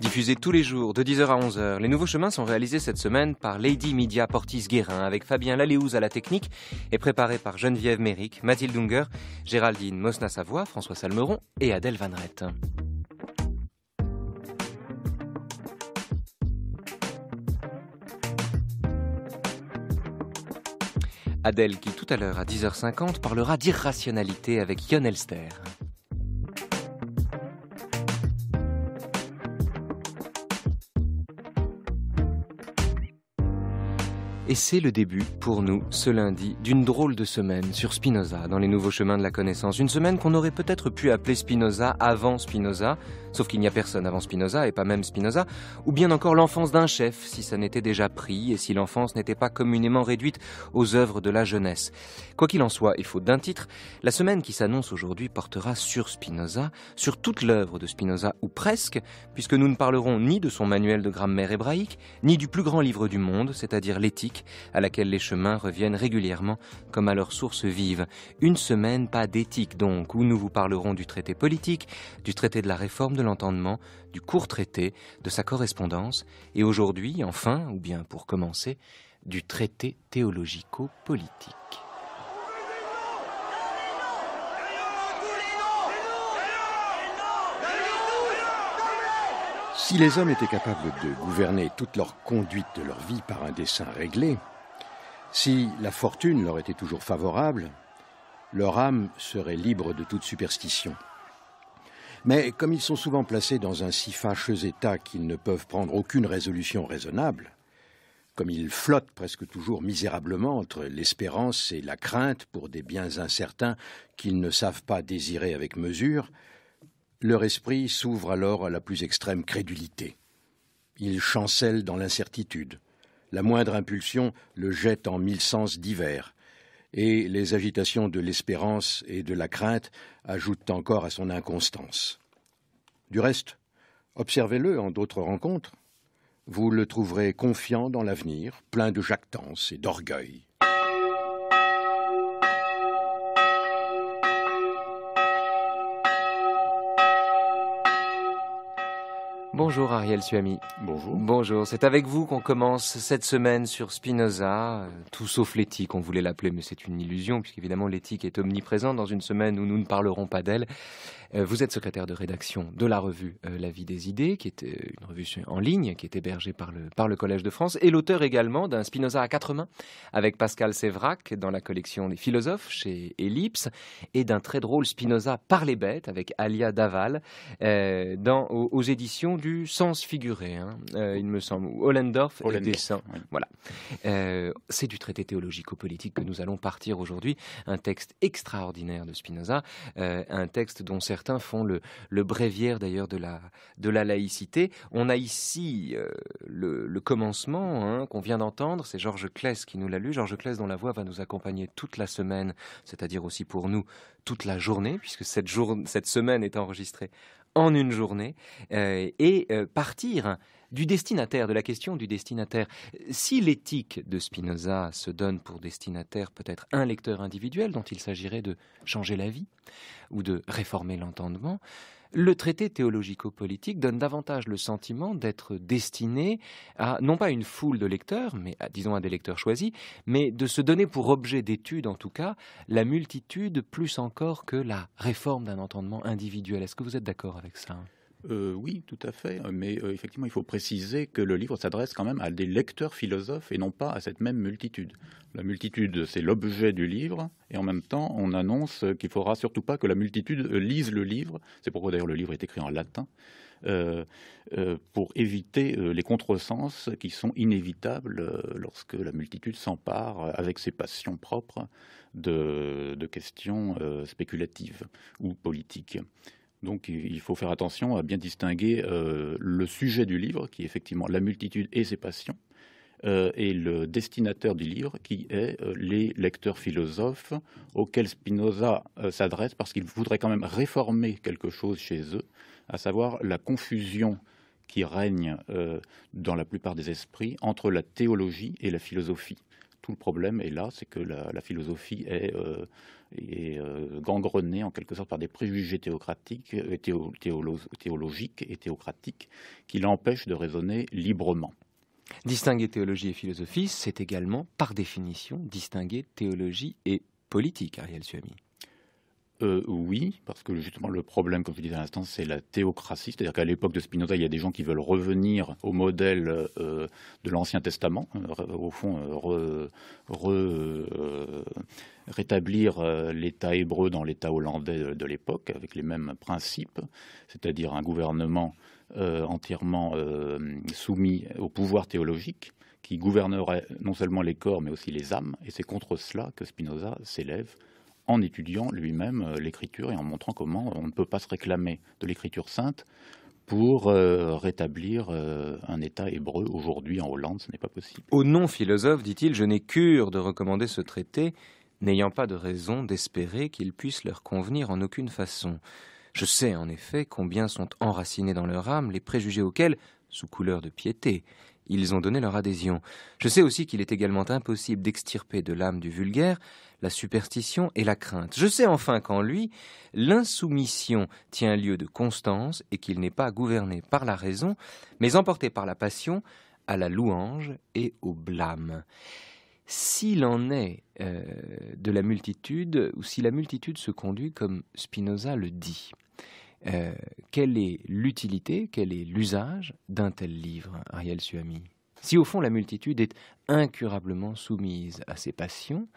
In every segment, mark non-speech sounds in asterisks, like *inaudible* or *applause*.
Diffusé tous les jours de 10h à 11h, les nouveaux chemins sont réalisés cette semaine par Lady Media Portis-Guérin avec Fabien Laléouze à la technique et préparé par Geneviève Méric, Mathilde Unger, Géraldine Mosna-Savoie, François Salmeron et Adèle Vanrette. Adèle qui tout à l'heure à 10h50 parlera d'irrationalité avec Yon Elster. Et c'est le début, pour nous, ce lundi, d'une drôle de semaine sur Spinoza, dans les nouveaux chemins de la connaissance. Une semaine qu'on aurait peut-être pu appeler Spinoza avant Spinoza, sauf qu'il n'y a personne avant Spinoza, et pas même Spinoza, ou bien encore l'enfance d'un chef, si ça n'était déjà pris, et si l'enfance n'était pas communément réduite aux œuvres de la jeunesse. Quoi qu'il en soit, et faute d'un titre, la semaine qui s'annonce aujourd'hui portera sur Spinoza, sur toute l'œuvre de Spinoza, ou presque, puisque nous ne parlerons ni de son manuel de grammaire hébraïque, ni du plus grand livre du monde, c'est-à-dire l'éthique, à laquelle les chemins reviennent régulièrement comme à leur source vive. Une semaine pas d'éthique donc, où nous vous parlerons du traité politique, du traité de la réforme de l'entendement, du court traité, de sa correspondance, et aujourd'hui, enfin, ou bien pour commencer, du traité théologico-politique. Si les hommes étaient capables de gouverner toute leur conduite de leur vie par un dessein réglé, si la fortune leur était toujours favorable, leur âme serait libre de toute superstition. Mais comme ils sont souvent placés dans un si fâcheux état qu'ils ne peuvent prendre aucune résolution raisonnable, comme ils flottent presque toujours misérablement entre l'espérance et la crainte pour des biens incertains qu'ils ne savent pas désirer avec mesure, leur esprit s'ouvre alors à la plus extrême crédulité. Il chancelle dans l'incertitude. La moindre impulsion le jette en mille sens divers, et les agitations de l'espérance et de la crainte ajoutent encore à son inconstance. Du reste, observez-le en d'autres rencontres. Vous le trouverez confiant dans l'avenir, plein de jactance et d'orgueil. Bonjour Ariel Suami. Bonjour. Bonjour. C'est avec vous qu'on commence cette semaine sur Spinoza, euh, tout sauf l'éthique, on voulait l'appeler, mais c'est une illusion, puisqu'évidemment l'éthique est omniprésente dans une semaine où nous ne parlerons pas d'elle. Euh, vous êtes secrétaire de rédaction de la revue euh, La Vie des Idées, qui est euh, une revue en ligne qui est hébergée par le, par le Collège de France, et l'auteur également d'un Spinoza à quatre mains avec Pascal Sévrac dans la collection des philosophes chez Ellipse, et d'un très drôle Spinoza par les bêtes avec Alia Daval dans, aux, éditions du Sens figuré, hein. il me semble, Hollendorf et Dessin. Voilà. C'est du traité théologico-politique que nous allons partir aujourd'hui, un texte extraordinaire de Spinoza, un texte dont certains certains font le, bréviaire d'ailleurs de la, laïcité. On a ici euh, le, commencement hein, qu'on vient d'entendre, c'est Georges Claes qui nous l'a lu, Georges Claes dont la voix va nous accompagner toute la semaine, c'est-à-dire aussi pour nous toute la journée, puisque cette, semaine est enregistrée en une journée, euh, et euh, partir du destinataire, de la question du destinataire. Si l'éthique de Spinoza se donne pour destinataire peut-être un lecteur individuel dont il s'agirait de changer la vie ou de réformer l'entendement, le traité théologico-politique donne davantage le sentiment d'être destiné à, non pas une foule de lecteurs, mais à, disons à des lecteurs choisis, mais de se donner pour objet d'étude, en tout cas, la multitude plus encore que la réforme d'un entendement individuel. Est-ce que vous êtes d'accord avec ça euh, oui, tout à fait. Euh, mais euh, effectivement, il faut préciser que le livre s'adresse quand même à des lecteurs philosophes et non pas à cette même multitude. La multitude, c'est l'objet du livre. Et en même temps, on annonce qu'il ne faudra surtout pas que la multitude lise le livre. C'est pourquoi d'ailleurs le livre est écrit en latin. pour éviter les contresens qui sont inévitables lorsque la multitude s'empare avec ses passions propres de questions spéculatives ou politiques. Donc il faut faire attention à bien distinguer euh, le sujet du livre, qui est effectivement la multitude et ses passions, euh, et le destinateur du livre, qui est euh, les lecteurs philosophes auxquels Spinoza s'adresse parce qu'il voudrait quand même réformer quelque chose chez eux, à savoir la confusion qui règne dans la plupart des esprits entre la théologie et la philosophie tout le problème est là, c'est que la, philosophie est, euh, euh, gangrenée en quelque sorte par des préjugés théocratiques, euh, théologiques et théocratiques qui l'empêchent de raisonner librement. Distinguer théologie et philosophie, c'est également, par définition, distinguer théologie et politique, Ariel Suami. Euh, oui, parce que justement le problème, comme je disais à l'instant, c'est la théocratie. C'est-à-dire qu'à l'époque de Spinoza, il y a des gens qui veulent revenir au modèle euh, de l'Ancien Testament, euh, au fond, rétablir l'État hébreu dans l'État hollandais de l'époque, avec les mêmes principes, c'est-à-dire un gouvernement entièrement soumis au pouvoir théologique qui gouvernerait non seulement les corps mais aussi les âmes. Et c'est contre cela que Spinoza s'élève en étudiant lui-même euh, l'écriture et en montrant comment euh, on ne peut pas se réclamer de l'écriture sainte pour euh, rétablir un État hébreu aujourd'hui en Hollande, ce n'est pas possible. Au non-philosophe, dit-il, je n'ai cure de recommander ce traité, n'ayant pas de raison d'espérer qu'il puisse leur convenir en aucune façon. Je sais en effet combien sont enracinés dans leur âme les préjugés auxquels, sous couleur de piété, ils ont donné leur adhésion. Je sais aussi qu'il est également impossible d'extirper de l'âme du vulgaire la superstition et la crainte. Je sais enfin qu'en lui, l'insoumission tient lieu de constance et qu'il n'est pas gouverné par la raison, mais emporté par la passion, à la louange et au blâme. S'il en est euh, de la multitude, ou si la multitude se conduit comme Spinoza le dit, euh, quelle est l'utilité, quel est l'usage d'un tel livre, Ariel Suami si au fond la multitude est incurablement soumise à ses passions,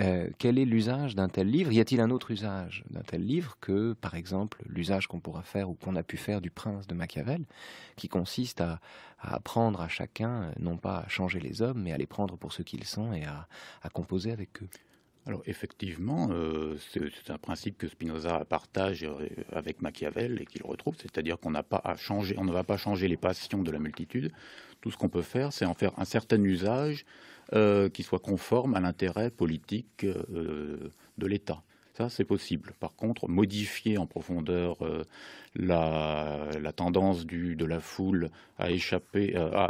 euh, quel est l'usage d'un tel livre Y a-t-il un autre usage d'un tel livre que, par exemple, l'usage qu'on pourra faire ou qu'on a pu faire du prince de Machiavel, qui consiste à, apprendre à chacun, euh, non pas à changer les hommes, mais à les prendre pour ce qu'ils sont et à composer avec eux alors effectivement, euh, c'est un principe que Spinoza partage euh, avec Machiavel et qu'il retrouve, c'est-à-dire qu'on n'a pas à changer, on ne va pas changer les passions de la multitude. Tout ce qu'on peut faire, c'est en faire un certain usage euh, qui soit conforme à l'intérêt politique de l'État. Ça, c'est possible. Par contre, modifier en profondeur la, tendance de la foule à échapper, à,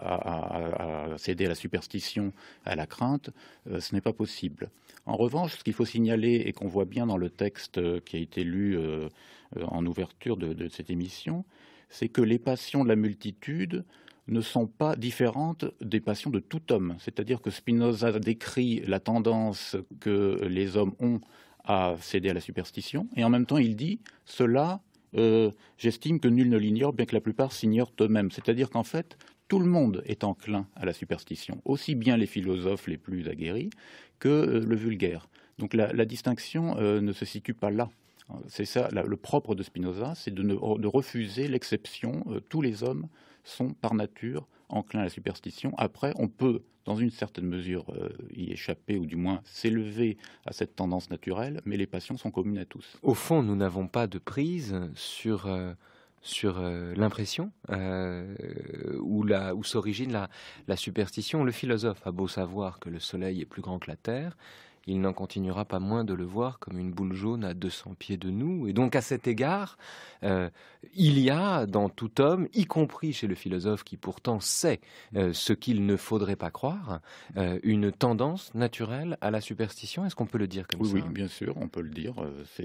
à, céder à la superstition, à la crainte, ce n'est pas possible. En revanche, ce qu'il faut signaler et qu'on voit bien dans le texte euh, qui a été lu euh, euh, en ouverture de, cette émission, c'est que les passions de la multitude ne sont pas différentes des passions de tout homme. C'est-à-dire que Spinoza décrit la tendance que les hommes ont à céder à la superstition, et en même temps il dit cela, j'estime que nul ne l'ignore, bien que la plupart s'ignorent eux-mêmes. C'est-à-dire qu'en fait, tout le monde est enclin à la superstition, aussi bien les philosophes les plus aguerris que euh, le vulgaire. Donc la, distinction euh, ne se situe pas là. C'est ça, le propre de Spinoza, c'est de, refuser l'exception. Euh, tous les hommes sont par nature enclins à la superstition. Après, on peut, dans une certaine mesure, y échapper ou du moins s'élever à cette tendance naturelle, mais les passions sont communes à tous. Au fond, nous n'avons pas de prise sur sur euh, l'impression euh, où, où s'origine la, superstition. Le philosophe a beau savoir que le soleil est plus grand que la terre, il n'en continuera pas moins de le voir comme une boule jaune à 200 pieds de nous. Et donc à cet égard, euh, il y a dans tout homme, y compris chez le philosophe qui pourtant sait euh, ce qu'il ne faudrait pas croire, euh, une tendance naturelle à la superstition. Est-ce qu'on peut le dire comme ça Oui, bien sûr, on peut le dire.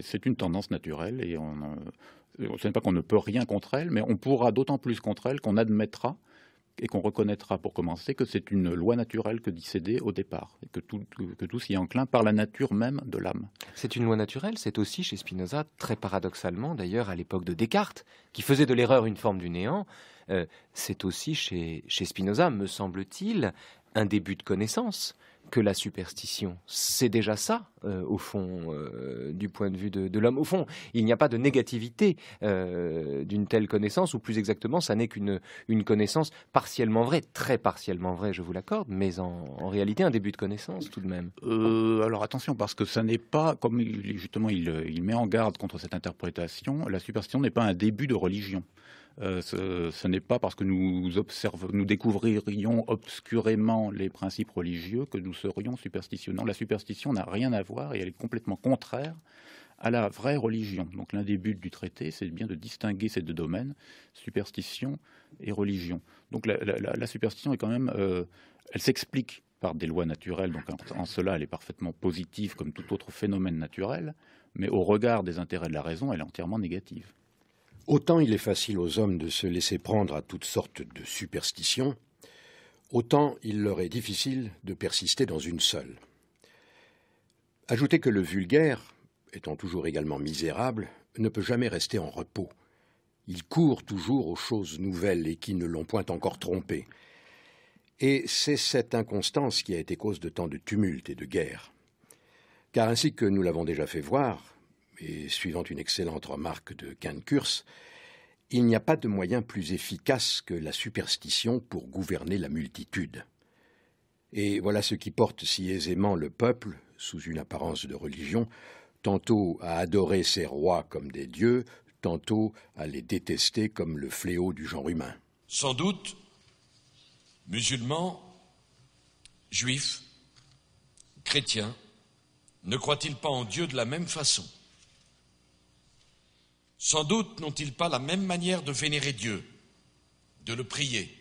C'est une tendance naturelle et on, ce n'est pas qu'on ne peut rien contre elle, mais on pourra d'autant plus contre elle qu'on admettra et qu'on reconnaîtra pour commencer que c'est une loi naturelle que d'y céder au départ, et que tout, s'y enclin par la nature même de l'âme. C'est une loi naturelle, c'est aussi chez Spinoza, très paradoxalement d'ailleurs à l'époque de Descartes, qui faisait de l'erreur une forme du néant, euh, c'est aussi chez Spinoza, me semble-t-il, un début de connaissance que la superstition. C'est déjà ça, euh, au fond, euh, du point de vue de, l'homme. Au fond, il n'y a pas de négativité euh, d'une telle connaissance, ou plus exactement, ça n'est qu'une connaissance partiellement vraie, très partiellement vraie, je vous l'accorde, mais en, réalité un début de connaissance tout de même. alors attention, parce que ça n'est pas, comme justement il met en garde contre cette interprétation, la superstition n'est pas un début de religion. Euh, ce, n'est pas parce que nous, découvririons obscurément les principes religieux que nous serions superstitieux. la superstition n'a rien à voir et elle est complètement contraire à la vraie religion. Donc l'un des buts du traité, c'est bien de distinguer ces deux domaines, superstition et religion. Donc la, superstition est quand même, euh, elle s'explique par des lois naturelles, donc en, cela elle est parfaitement positive comme tout autre phénomène naturel, mais au regard des intérêts de la raison, elle est entièrement négative. Autant il est facile aux hommes de se laisser prendre à toutes sortes de superstitions, autant il leur est difficile de persister dans une seule. Ajoutez que le vulgaire, étant toujours également misérable, ne peut jamais rester en repos. Il court toujours aux choses nouvelles et qui ne l'ont point encore trompé. Et c'est cette inconstance qui a été cause de tant de tumultes et de guerres. Car ainsi que nous l'avons déjà fait voir, et suivant une excellente remarque de Kahn-Kurs, il n'y a pas de moyen plus efficace que la superstition pour gouverner la multitude. Et voilà ce qui porte si aisément le peuple, sous une apparence de religion, tantôt à adorer ses rois comme des dieux, tantôt à les détester comme le fléau du genre humain. Sans doute, musulmans, juifs, chrétiens, ne croient-ils pas en Dieu de la même façon sans doute n'ont-ils pas la même manière de vénérer Dieu, de le prier,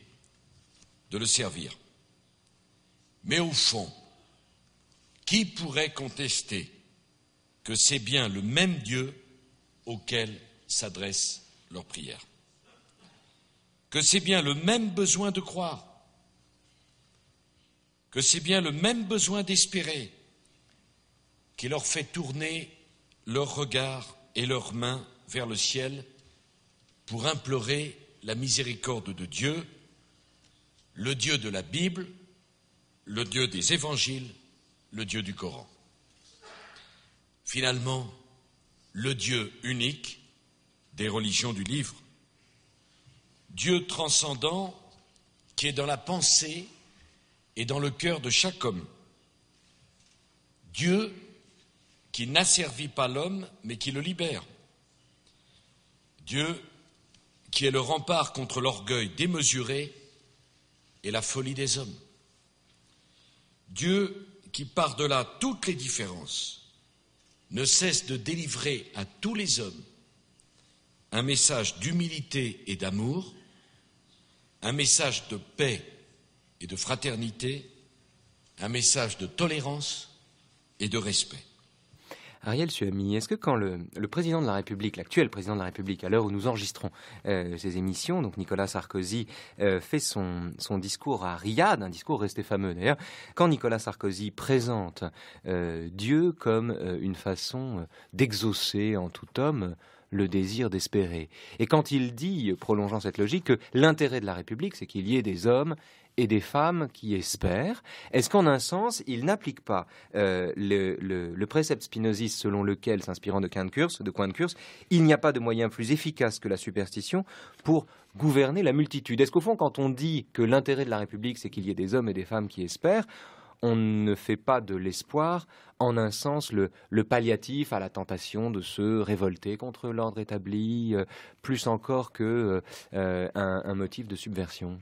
de le servir. Mais au fond, qui pourrait contester que c'est bien le même Dieu auquel s'adresse leur prière, Que c'est bien le même besoin de croire Que c'est bien le même besoin d'espérer qui leur fait tourner leur regard et leurs mains vers le ciel pour implorer la miséricorde de Dieu, le Dieu de la Bible, le Dieu des évangiles, le Dieu du Coran. Finalement, le Dieu unique des religions du livre, Dieu transcendant qui est dans la pensée et dans le cœur de chaque homme. Dieu qui n'asservit pas l'homme, mais qui le libère. Dieu qui est le rempart contre l'orgueil démesuré et la folie des hommes. Dieu qui, par-delà toutes les différences, ne cesse de délivrer à tous les hommes un message d'humilité et d'amour, un message de paix et de fraternité, un message de tolérance et de respect. Ariel Suami, est-ce que quand le, président de la République, l'actuel président de la République, à l'heure où nous enregistrons euh, ces émissions, donc Nicolas Sarkozy euh, fait son, discours à Riyad, un discours resté fameux d'ailleurs, quand Nicolas Sarkozy présente euh, Dieu comme une façon d'exaucer en tout homme le désir d'espérer. Et quand il dit, prolongeant cette logique, que l'intérêt de la République, c'est qu'il y ait des hommes et des femmes qui espèrent. Est-ce qu'en un sens, il n'applique pas euh, le, précepte spinoziste selon lequel, s'inspirant de Coin de curse, il n'y a pas de moyen plus efficace que la superstition pour gouverner la multitude Est-ce qu'au fond, quand on dit que l'intérêt de la République, c'est qu'il y ait des hommes et des femmes qui espèrent, on ne fait pas de l'espoir, en un sens, le, palliatif à la tentation de se révolter contre l'ordre établi, euh, plus encore que euh, un motif de subversion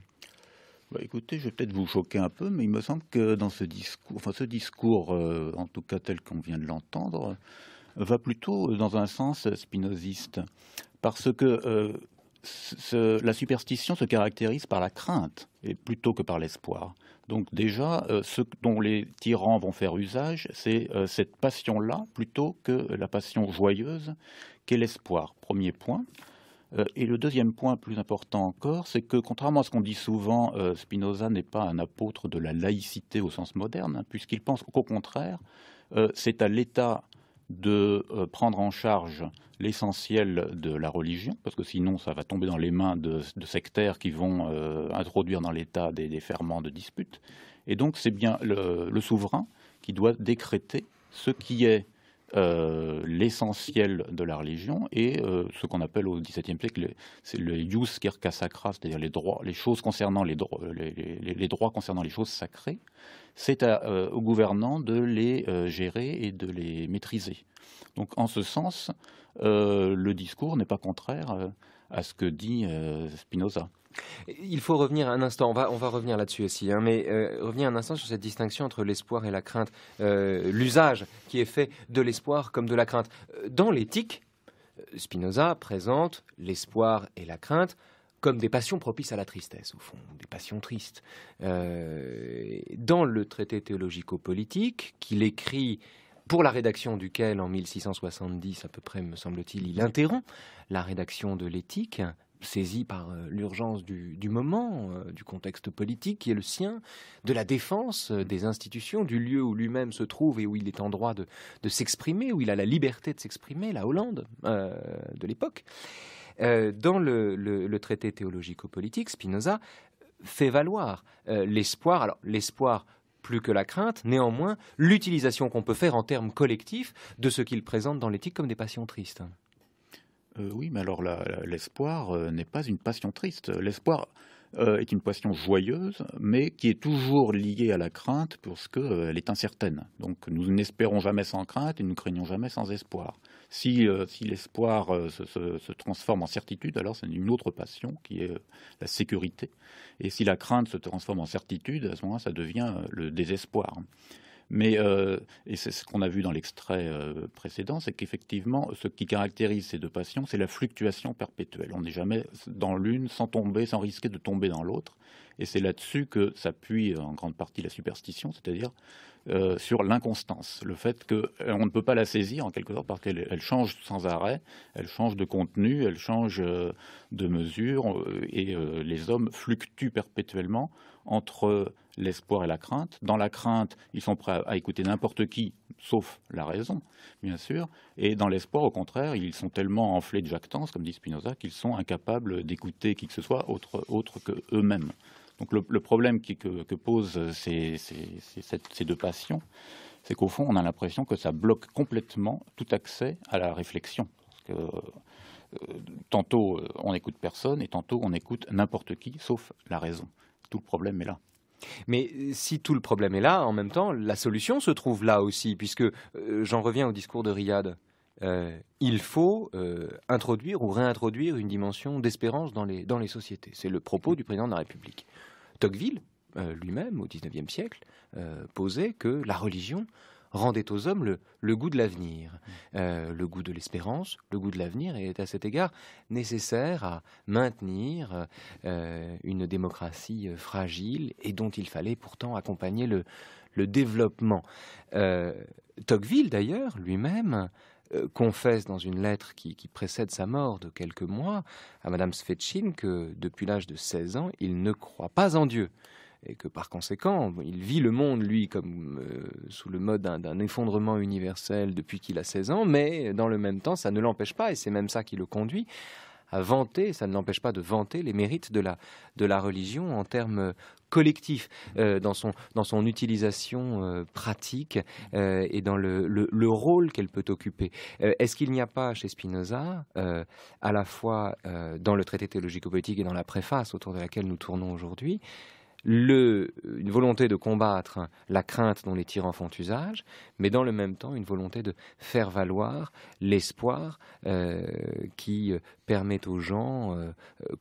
bah, écoutez, je vais peut-être vous choquer un peu, mais il me semble que dans ce discours, euh, en tout cas tel qu'on vient de l'entendre, euh, va plutôt dans un sens spinoziste, parce que euh, la superstition se caractérise par la crainte et plutôt que par l'espoir. Donc déjà, ce dont les tyrans vont faire usage, c'est cette passion-là plutôt que la passion joyeuse qu'est l'espoir. Premier point. Euh, et le deuxième point plus important encore, c'est que contrairement à ce qu'on dit souvent, euh, Spinoza n'est pas un apôtre de la laïcité au sens moderne, hein, puisqu'il pense qu'au contraire, euh, c'est à l'État de prendre en charge l'essentiel de la religion, parce que sinon ça va tomber dans les mains de, sectaires qui vont introduire dans l'État des, ferments de disputes. Et donc c'est bien le, souverain qui doit décréter ce qui est euh, l'essentiel de la religion et euh, ce qu'on appelle au XVIIe siècle le jus sacra, c'est-à-dire les droits, les choses concernant les, droits euh, concernant les choses sacrées, c'est au gouvernant gouvernants de les gérer et de les maîtriser. Donc en ce sens, le discours n'est pas contraire à ce que dit Spinoza. Il faut revenir un instant, on va, revenir là-dessus aussi, hein, mais euh, revenir un instant sur cette distinction entre l'espoir et la crainte, euh, l'usage qui est fait de l'espoir comme de la crainte. Euh, dans l'éthique, Spinoza présente l'espoir et la crainte comme des passions propices à la tristesse, au fond, des passions tristes. dans le traité théologico-politique qu'il écrit pour la rédaction duquel, en 1670 à peu près, me semble-t-il, il interrompt la rédaction de l'éthique, saisi par euh, l'urgence du, moment, euh, du contexte politique qui est le sien, de la défense euh, des institutions, du lieu où lui-même se trouve et où il est en droit de, s'exprimer, où il a la liberté de s'exprimer, la Hollande de l'époque. dans le, traité théologico-politique, Spinoza fait valoir l'espoir, alors l'espoir plus que la crainte, néanmoins l'utilisation qu'on peut faire en termes collectifs de ce qu'il présente dans l'éthique comme des passions tristes. Euh, oui, mais alors l'espoir euh, n'est pas une passion triste. L'espoir euh, est une passion joyeuse, mais qui est toujours liée à la crainte parce qu'elle est incertaine. Donc nous n'espérons jamais sans crainte et nous craignons jamais sans espoir. Si, l'espoir se, se, transforme en certitude, alors c'est une autre passion qui est la sécurité. Et si la crainte se transforme en certitude, à ce moment-là, ça devient le désespoir. Mais euh, et c'est ce qu'on a vu dans l'extrait euh, précédent, c'est qu'effectivement, ce qui caractérise ces deux passions, c'est la fluctuation perpétuelle. On n'est jamais dans l'une sans tomber, sans risquer de tomber dans l'autre. Et c'est là-dessus que s'appuie euh, en grande partie la superstition, c'est-à-dire euh, sur l'inconstance, le fait qu'on euh, ne peut pas la saisir en quelque sorte parce qu'elle change sans arrêt, elle change de contenu, elle change de mesure, et les hommes fluctuent perpétuellement entre l'espoir et la crainte. Dans la crainte, ils sont prêts à, écouter n'importe qui, sauf la raison, bien sûr, et dans l'espoir, au contraire, ils sont tellement enflés de jactance, comme dit Spinoza, qu'ils sont incapables d'écouter qui que ce soit autre, autre que eux-mêmes. Donc le, problème que, posent ces, deux passions, c'est qu'au fond, on a l'impression que ça bloque complètement tout accès à la réflexion. Euh, tantôt, euh, on n'écoute personne et tantôt, on écoute n'importe qui, sauf la raison. Tout le problème est là. Mais euh, si tout le problème est là, en même temps, la solution se trouve là aussi, puisque j'en reviens au discours de Riyad. il faut introduire ou réintroduire une dimension d'espérance dans les sociétés. C'est le propos du président de la République. Tocqueville, euh, lui-même, au XIXe siècle, euh, posait que la religion rendait aux hommes le, goût de l'avenir, mm. euh, le goût de l'espérance, le goût de l'avenir, et est à cet égard nécessaire à maintenir une démocratie fragile et dont il fallait pourtant accompagner le, développement. Tocqueville, d'ailleurs, lui-même, euh, confesse dans une lettre qui, précède sa mort de quelques mois à Madame Svetchin que depuis l'âge de 16 ans, il ne croit pas en Dieu et que par conséquent, il vit le monde, lui, comme euh, sous le mode d'un effondrement universel depuis qu'il a 16 ans, mais dans le même temps, ça ne l'empêche pas, et c'est même ça qui le conduit à vanter, ça ne l'empêche pas de vanter les mérites de la, de la religion en termes collectifs, euh, dans, son, dans son utilisation euh, pratique euh, et dans le, le rôle qu'elle peut occuper. Est-ce qu'il n'y a pas chez Spinoza, à la fois dans le traité théologico-politique et dans la préface autour de laquelle nous tournons aujourd'hui, le, euh, une volonté de combattre la crainte dont les tyrans font usage, mais dans le même temps une volonté de faire valoir l'espoir euh, qui euh, permet aux gens,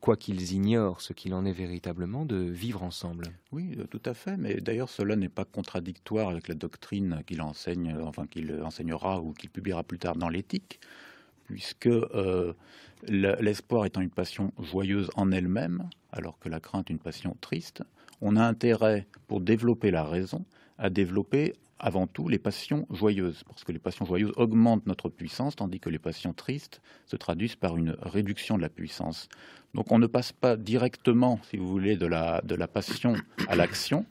quoi qu'ils ignorent ce qu'il en est véritablement, de vivre ensemble. Oui, tout à fait, mais d'ailleurs cela n'est pas contradictoire avec la doctrine qu'il enseigne, enfin qu'il enseignera ou qu'il publiera plus tard dans l'éthique, puisque l'espoir étant une passion joyeuse en elle-même, alors que la crainte une passion triste, on a intérêt, pour développer la raison, à développer avant tout les passions joyeuses, parce que les passions joyeuses augmentent notre puissance, tandis que les passions tristes se traduisent par une réduction de la puissance. Donc on ne passe pas directement, si vous voulez, de la, passion à l'action,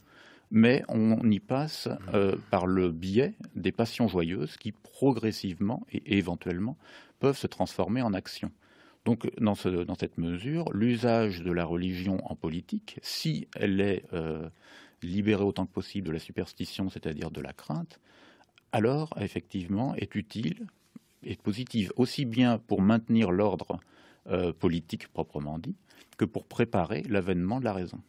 mais on y passe euh, par le biais des passions joyeuses qui progressivement et éventuellement peuvent se transformer en action. Donc, dans, cette mesure, l'usage de la religion en politique, si elle est euh, libérée autant que possible de la superstition, c'est-à-dire de la crainte, alors effectivement est utile et positive, aussi bien pour maintenir l'ordre euh, politique proprement dit, que pour préparer l'avènement de la raison.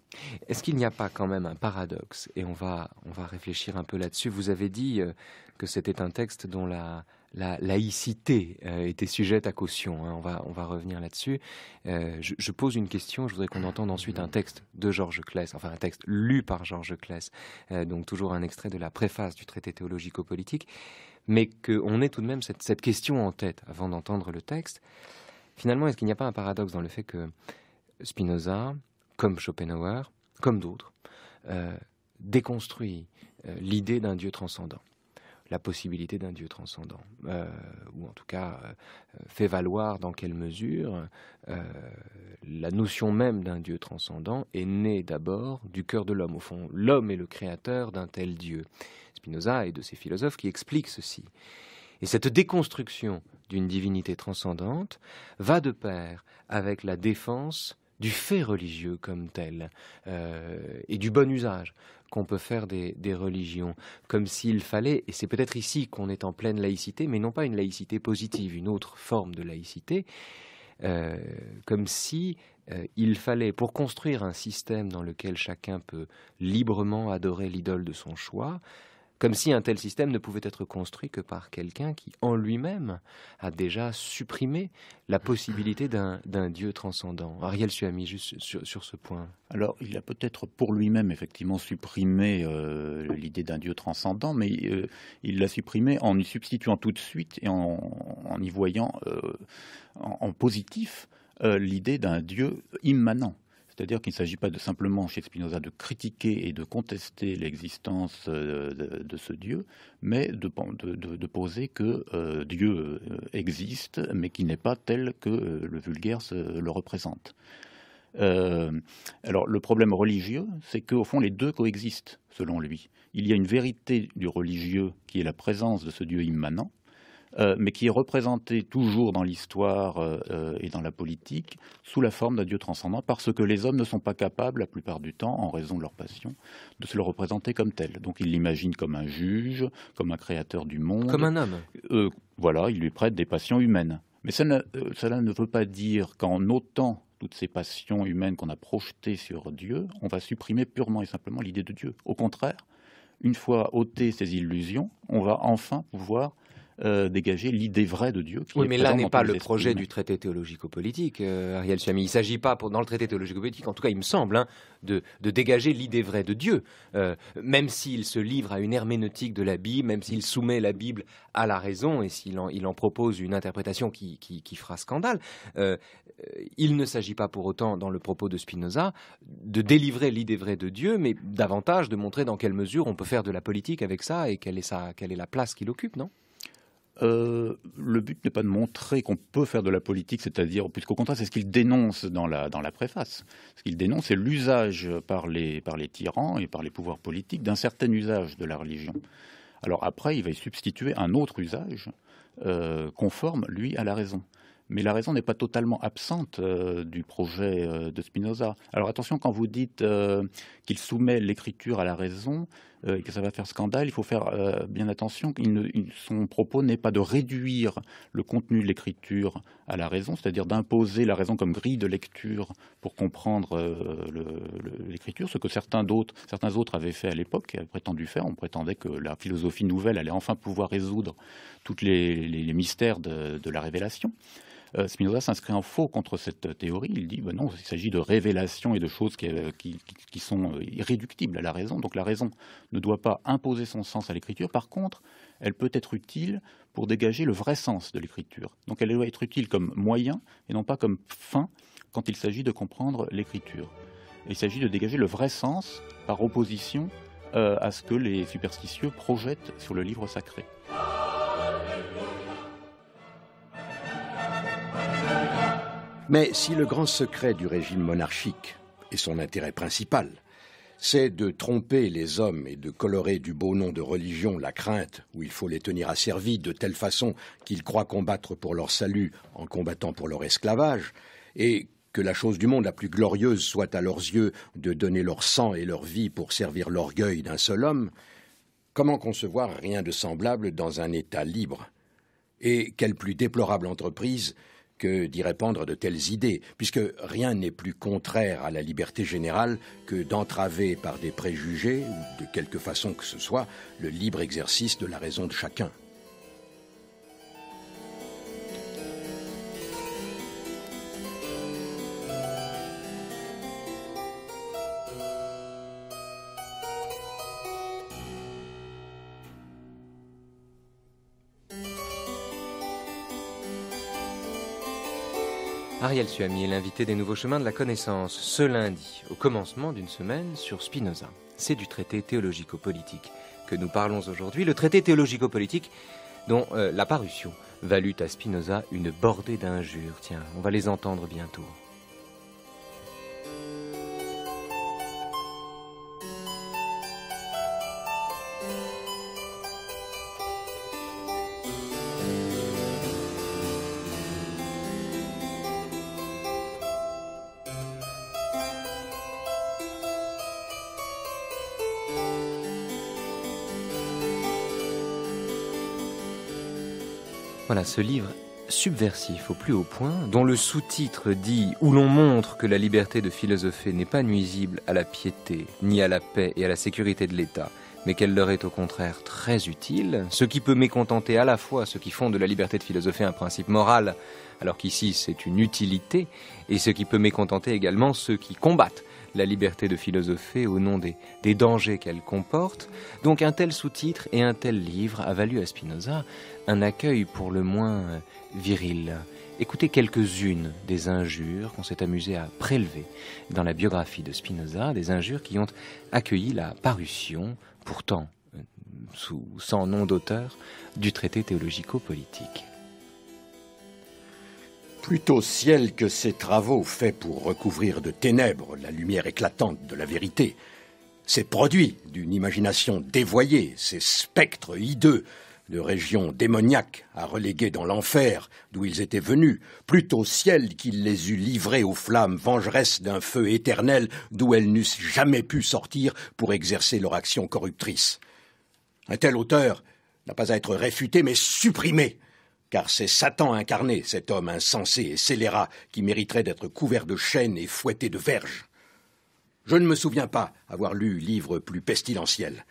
Est-ce qu'il n'y a pas quand même un paradoxe Et on va, on va réfléchir un peu là-dessus. Vous avez dit euh, que c'était un texte dont la, la laïcité euh, était sujette à caution. Hein. on, va, on va revenir là-dessus. Euh, je, pose une question, je voudrais qu'on ah, entende ensuite un texte de Georges Claes, enfin un texte lu par Georges Claes, euh, donc toujours un extrait de la préface du traité théologico-politique, mais qu'on ait tout de même cette, cette question en tête avant d'entendre le texte. Finalement, est-ce qu'il n'y a pas un paradoxe dans le fait que Spinoza, comme Schopenhauer, comme d'autres, déconstruit l'idée d'un Dieu transcendant la possibilité d'un Dieu transcendant, euh, ou en tout cas euh, fait valoir dans quelle mesure euh, la notion même d'un Dieu transcendant est née d'abord du cœur de l'homme. Au fond, l'homme est le créateur d'un tel Dieu. Spinoza et de ses philosophes qui expliquent ceci. Et cette déconstruction d'une divinité transcendante va de pair avec la défense du fait religieux comme tel euh, et du bon usage qu'on peut faire des, religions, comme s'il fallait, et c'est peut-être ici qu'on est en pleine laïcité, mais non pas une laïcité positive, une autre forme de laïcité, euh, comme si euh, il fallait, pour construire un système dans lequel chacun peut librement adorer l'idole de son choix, comme si un tel système ne pouvait être construit que par quelqu'un qui, en lui-même, a déjà supprimé la possibilité d'un Dieu transcendant. Ariel Suami, juste sur, ce point. Alors, il a peut-être pour lui-même effectivement supprimé euh, l'idée d'un Dieu transcendant, mais euh, il l'a supprimé en y substituant tout de suite et en, y voyant euh, en, positif l'idée d'un Dieu immanent. C'est-à-dire qu'il ne s'agit pas de simplement chez Spinoza de critiquer et de contester l'existence euh, de, ce Dieu, mais de, poser que euh, Dieu euh, existe, mais qui n'est pas tel que le vulgaire le représente. alors le problème religieux, c'est qu'au fond les deux coexistent, selon lui. Il y a une vérité du religieux qui est la présence de ce Dieu immanent, euh, mais qui est représenté toujours dans l'histoire euh, euh, et dans la politique sous la forme d'un Dieu transcendant, parce que les hommes ne sont pas capables, la plupart du temps, en raison de leur passion, de se le représenter comme tel. Donc ils l'imaginent comme un juge, comme un créateur du monde. Comme un homme. voilà, ils lui prêtent des passions humaines. Mais cela ne veut pas dire qu'en ôtant toutes ces passions humaines qu'on a projetées sur Dieu, on va supprimer purement et simplement l'idée de Dieu. Au contraire, une fois ôtées ces illusions, on va enfin pouvoir euh, dégager l'idée vraie de Dieu. oui, mais là n'est pas le projet du traité théologico-politique, euh, Ariel Suami, Il ne s'agit pas, dans le traité théologico-politique, en tout cas, il me semble, hein, de, dégager l'idée vraie de Dieu. Euh, même s'il se livre à une herméneutique de la Bible, même s'il soumet la Bible à la raison et s'il en, propose une interprétation qui, fera scandale, il ne s'agit pas pour autant, dans le propos de Spinoza, de délivrer l'idée vraie de Dieu, mais davantage de montrer dans quelle mesure on peut faire de la politique avec ça et quelle est, quelle est la place qu'il occupe, non euh, le but n'est pas de montrer qu'on peut faire de la politique, c'est-à-dire, puisqu'au contraire, c'est ce qu'il dénonce dans la, préface. Ce qu'il dénonce, c'est l'usage par les, tyrans et par les pouvoirs politiques d'un certain usage de la religion. Alors après, il va y substituer un autre usage euh, conforme, lui, à la raison mais la raison n'est pas totalement absente euh, du projet euh, de Spinoza. Alors attention, quand vous dites euh, qu'il soumet l'écriture à la raison et que ça va faire scandale, il faut faire bien attention. que son propos n'est pas de réduire le contenu de l'écriture à la raison, c'est-à-dire d'imposer la raison comme grille de lecture pour comprendre l'écriture, ce que certains, d'autres, certains autres avaient fait à l'époque, avaient prétendu faire. On prétendait que la philosophie nouvelle allait enfin pouvoir résoudre tous les, mystères de la révélation. Euh, Spinoza s'inscrit en faux contre cette théorie. Il dit bah non, il s'agit de révélations et de choses qui, euh, sont euh, irréductibles à la raison. Donc la raison ne doit pas imposer son sens à l'écriture. Par contre, elle peut être utile pour dégager le vrai sens de l'écriture. Donc elle doit être utile comme moyen et non pas comme fin quand il s'agit de comprendre l'écriture. Il s'agit de dégager le vrai sens par opposition à ce que les superstitieux projettent sur le livre sacré. Mais si le grand secret du régime monarchique, et son intérêt principal, c'est de tromper les hommes et de colorer du beau nom de religion la crainte où il faut les tenir asservis de telle façon qu'ils croient combattre pour leur salut en combattant pour leur esclavage, et que la chose du monde la plus glorieuse soit à leurs yeux de donner leur sang et leur vie pour servir l'orgueil d'un seul homme, comment concevoir rien de semblable dans un État libre Et quelle plus déplorable entreprise que d'y répandre de telles idées, puisque rien n'est plus contraire à la liberté générale que d'entraver par des préjugés ou de quelque façon que ce soit le libre exercice de la raison de chacun. Ariel Suami est l'invité des Nouveaux Chemins de la Connaissance ce lundi, au commencement d'une semaine sur Spinoza. C'est du traité théologico-politique que nous parlons aujourd'hui, le traité théologico-politique dont euh, la parution valut à Spinoza une bordée d'injures. Tiens, on va les entendre bientôt. Voilà ce livre subversif au plus haut point, dont le sous-titre dit où l'on montre que la liberté de philosopher n'est pas nuisible à la piété, ni à la paix et à la sécurité de l'État, mais qu'elle leur est au contraire très utile, ce qui peut mécontenter à la fois ceux qui font de la liberté de philosopher un principe moral, alors qu'ici c'est une utilité, et ce qui peut mécontenter également ceux qui combattent la liberté de philosopher au nom des, dangers qu'elle comporte. Donc un tel sous-titre et un tel livre a valu à Spinoza un accueil pour le moins euh, viril. Écoutez quelques-unes des injures qu'on s'est amusé à prélever dans la biographie de Spinoza, des injures qui ont accueilli la parution, pourtant euh, sous, sans nom d'auteur, du traité théologico-politique plutôt ciel que ces travaux faits pour recouvrir de ténèbres la lumière éclatante de la vérité, ces produits d'une imagination dévoyée, ces spectres hideux de régions démoniaques à reléguer dans l'enfer d'où ils étaient venus, plutôt ciel qu'il les eût livrés aux flammes vengeresses d'un feu éternel d'où elles n'eussent jamais pu sortir pour exercer leur action corruptrice. Un tel auteur n'a pas à être réfuté mais supprimé car c'est Satan incarné, cet homme insensé et scélérat qui mériterait d'être couvert de chaînes et fouetté de verges. Je ne me souviens pas avoir lu livre plus pestilentiel.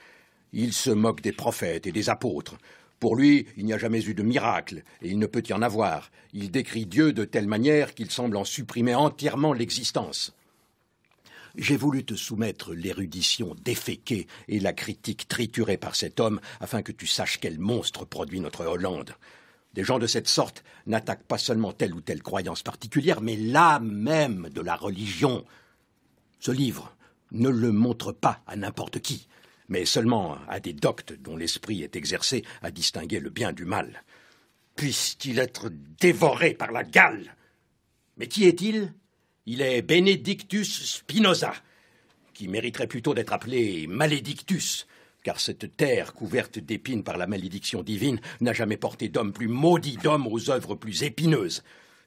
Il se moque des prophètes et des apôtres. Pour lui, il n'y a jamais eu de miracle, et il ne peut y en avoir. Il décrit Dieu de telle manière qu'il semble en supprimer entièrement l'existence. J'ai voulu te soumettre l'érudition déféquée et la critique triturée par cet homme afin que tu saches quel monstre produit notre Hollande. Des gens de cette sorte n'attaquent pas seulement telle ou telle croyance particulière, mais l'âme même de la religion. Ce livre ne le montre pas à n'importe qui, mais seulement à des doctes dont l'esprit est exercé à distinguer le bien du mal. Puisse-t-il être dévoré par la gale Mais qui est-il Il est Benedictus Spinoza, qui mériterait plutôt d'être appelé Malédictus, car cette terre couverte d'épines par la malédiction divine n'a jamais porté d'homme plus maudit, d'homme aux œuvres plus épineuses.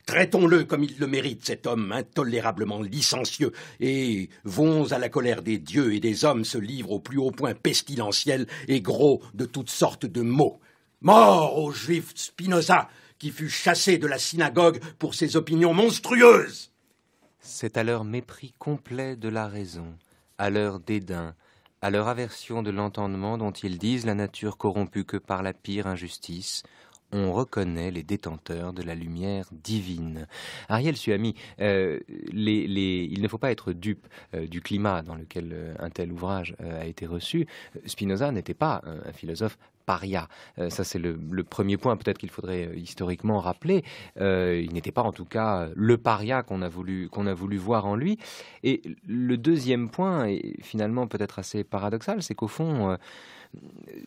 Traitons-le comme il le mérite, cet homme intolérablement licencieux, et vons à la colère des dieux et des hommes se livrent au plus haut point pestilentiel et gros de toutes sortes de maux. Mort au juif Spinoza, qui fut chassé de la synagogue pour ses opinions monstrueuses. C'est à leur mépris complet de la raison, à leur dédain, à leur aversion de l'entendement dont ils disent la nature corrompue que par la pire injustice, on reconnaît les détenteurs de la lumière divine. Ariel Suami, euh, il ne faut pas être dupe euh, du climat dans lequel euh, un tel ouvrage a été reçu. Spinoza n'était pas un philosophe paria. ça, c'est le, premier point peut-être qu'il faudrait historiquement rappeler. il n'était pas en tout cas le paria qu'on a, voulu, qu'on a voulu voir en lui. Et le deuxième point, et finalement peut-être assez paradoxal, c'est qu'au fond...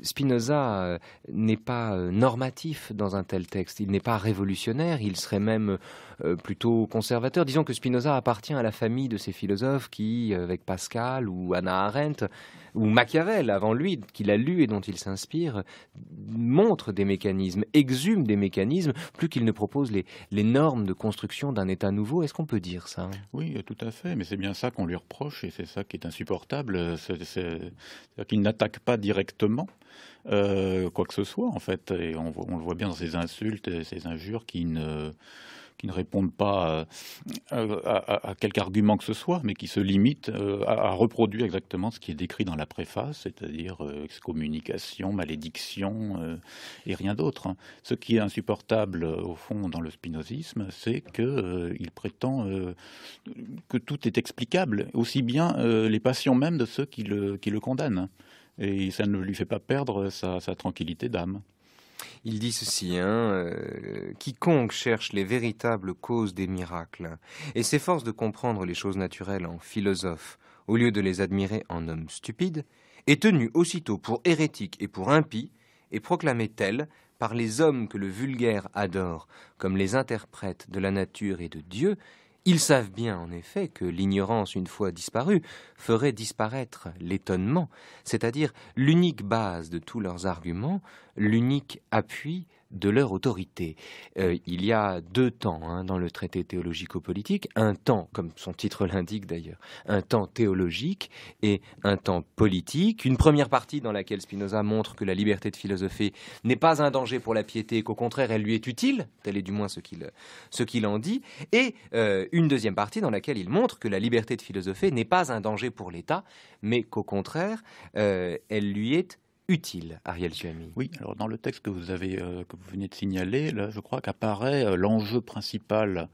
Spinoza euh, n'est pas euh, normatif dans un tel texte. Il n'est pas révolutionnaire, il serait même euh, plutôt conservateur. Disons que Spinoza appartient à la famille de ces philosophes qui, avec Pascal ou Anna Arendt, ou Machiavel avant lui, qu'il a lu et dont il s'inspire, montre des mécanismes, exhume des mécanismes, plus qu'il ne propose les, normes de construction d'un État nouveau. Est-ce qu'on peut dire ça Oui, tout à fait, mais c'est bien ça qu'on lui reproche et c'est ça qui est insupportable. cest à qu'il n'attaque pas directement euh, quoi que ce soit, en fait. Et on, le voit bien dans ces insultes et ces injures qui ne, qui ne répondent pas euh, à, à, quelque argument que ce soit, mais qui se limitent euh, à, reproduire exactement ce qui est décrit dans la préface, c'est-à-dire excommunication, malédiction et rien d'autre. Hein. Ce qui est insupportable, au fond, dans le spinozisme, c'est qu'il prétend que tout est explicable, aussi bien les passions même de ceux qui le, qui le condamnent. Hein et ça ne lui fait pas perdre sa, tranquillité d'âme. Il dit ceci, hein, euh, quiconque cherche les véritables causes des miracles et s'efforce de comprendre les choses naturelles en philosophe, au lieu de les admirer en homme stupide, est tenu aussitôt pour hérétique et pour impie, et proclamé tel par les hommes que le vulgaire adore comme les interprètes de la nature et de Dieu, ils savent bien, en effet, que l'ignorance, une fois disparue, ferait disparaître l'étonnement, c'est-à-dire l'unique base de tous leurs arguments, l'unique appui de leur autorité. Euh, il y a deux temps hein, dans le traité théologico-politique, un temps, comme son titre l'indique d'ailleurs, un temps théologique et un temps politique. Une première partie dans laquelle Spinoza montre que la liberté de philosopher n'est pas un danger pour la piété qu'au contraire elle lui est utile, tel est du moins ce qu'il en dit, et euh, une deuxième partie dans laquelle il montre que la liberté de philosopher n'est pas un danger pour l'État, mais qu'au contraire euh, elle lui est utile, Ariel Oui, alors dans le texte que vous, avez, euh, que vous venez de signaler, je crois qu'apparaît euh, l'enjeu principal euh,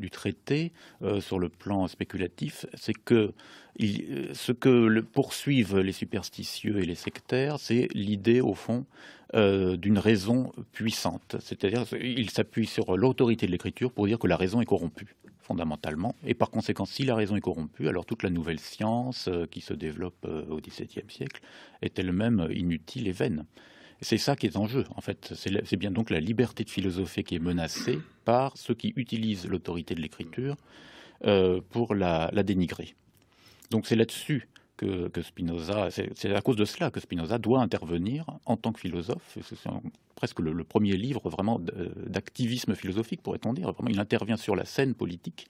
du traité sur le plan spéculatif, c'est que ce que poursuivent les superstitieux et les sectaires, c'est l'idée, au fond, d'une raison puissante. C'est-à-dire, qu'ils s'appuient sur l'autorité de l'écriture pour dire que la raison est corrompue fondamentalement. Et par conséquent, si la raison est corrompue, alors toute la nouvelle science euh, qui se développe euh, au XVIIe siècle est elle-même inutile et vaine. C'est ça qui est en jeu, en fait. C'est bien donc la liberté de philosopher qui est menacée par ceux qui utilisent l'autorité de l'écriture euh, pour la, dénigrer. Donc c'est là-dessus que, Spinoza, c'est à cause de cela que Spinoza doit intervenir en tant que philosophe. C'est presque le, premier livre vraiment euh, d'activisme philosophique, pourrait-on dire. il intervient sur la scène politique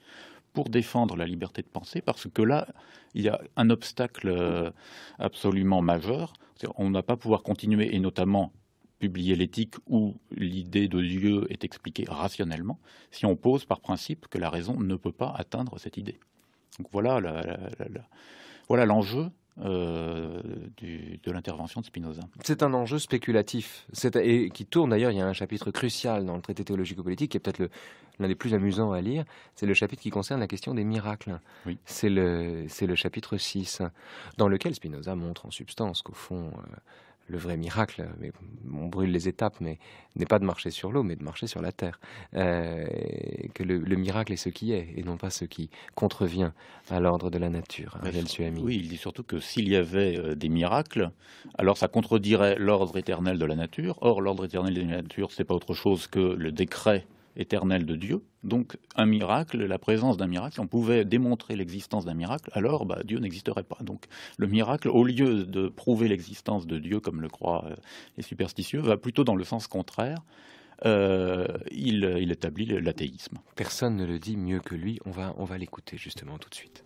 pour défendre la liberté de penser, parce que là, il y a un obstacle euh, absolument majeur. On ne va pas pouvoir continuer, et notamment publier l'éthique où l'idée de Dieu est expliquée rationnellement, si on pose par principe que la raison ne peut pas atteindre cette idée. Donc voilà la, voilà l'enjeu euh, de l'intervention de Spinoza. C'est un enjeu spéculatif et qui tourne d'ailleurs. Il y a un chapitre crucial dans le traité théologico-politique qui est peut-être l'un des plus amusants à lire. C'est le chapitre qui concerne la question des miracles. C'est le, chapitre 6, dans lequel Spinoza montre en substance qu'au fond, euh, le vrai miracle, mais on brûle les étapes, mais n'est pas de marcher sur l'eau, mais de marcher sur la terre. Euh, que le, miracle est ce qui est, et non pas ce qui contrevient à l'ordre de la nature. Oui, il dit surtout que s'il y avait euh, des miracles, alors ça contredirait l'ordre éternel de la nature. Or, l'ordre éternel de la nature, ce n'est pas autre chose que le décret éternel de Dieu. Donc un miracle, la présence d'un miracle, on pouvait démontrer l'existence d'un miracle, alors bah, Dieu n'existerait pas. Donc le miracle, au lieu de prouver l'existence de Dieu comme le croient euh, les superstitieux, va plutôt dans le sens contraire. Euh, il, il, établit l'athéisme. Personne ne le dit mieux que lui, on va, on va l'écouter justement tout de suite.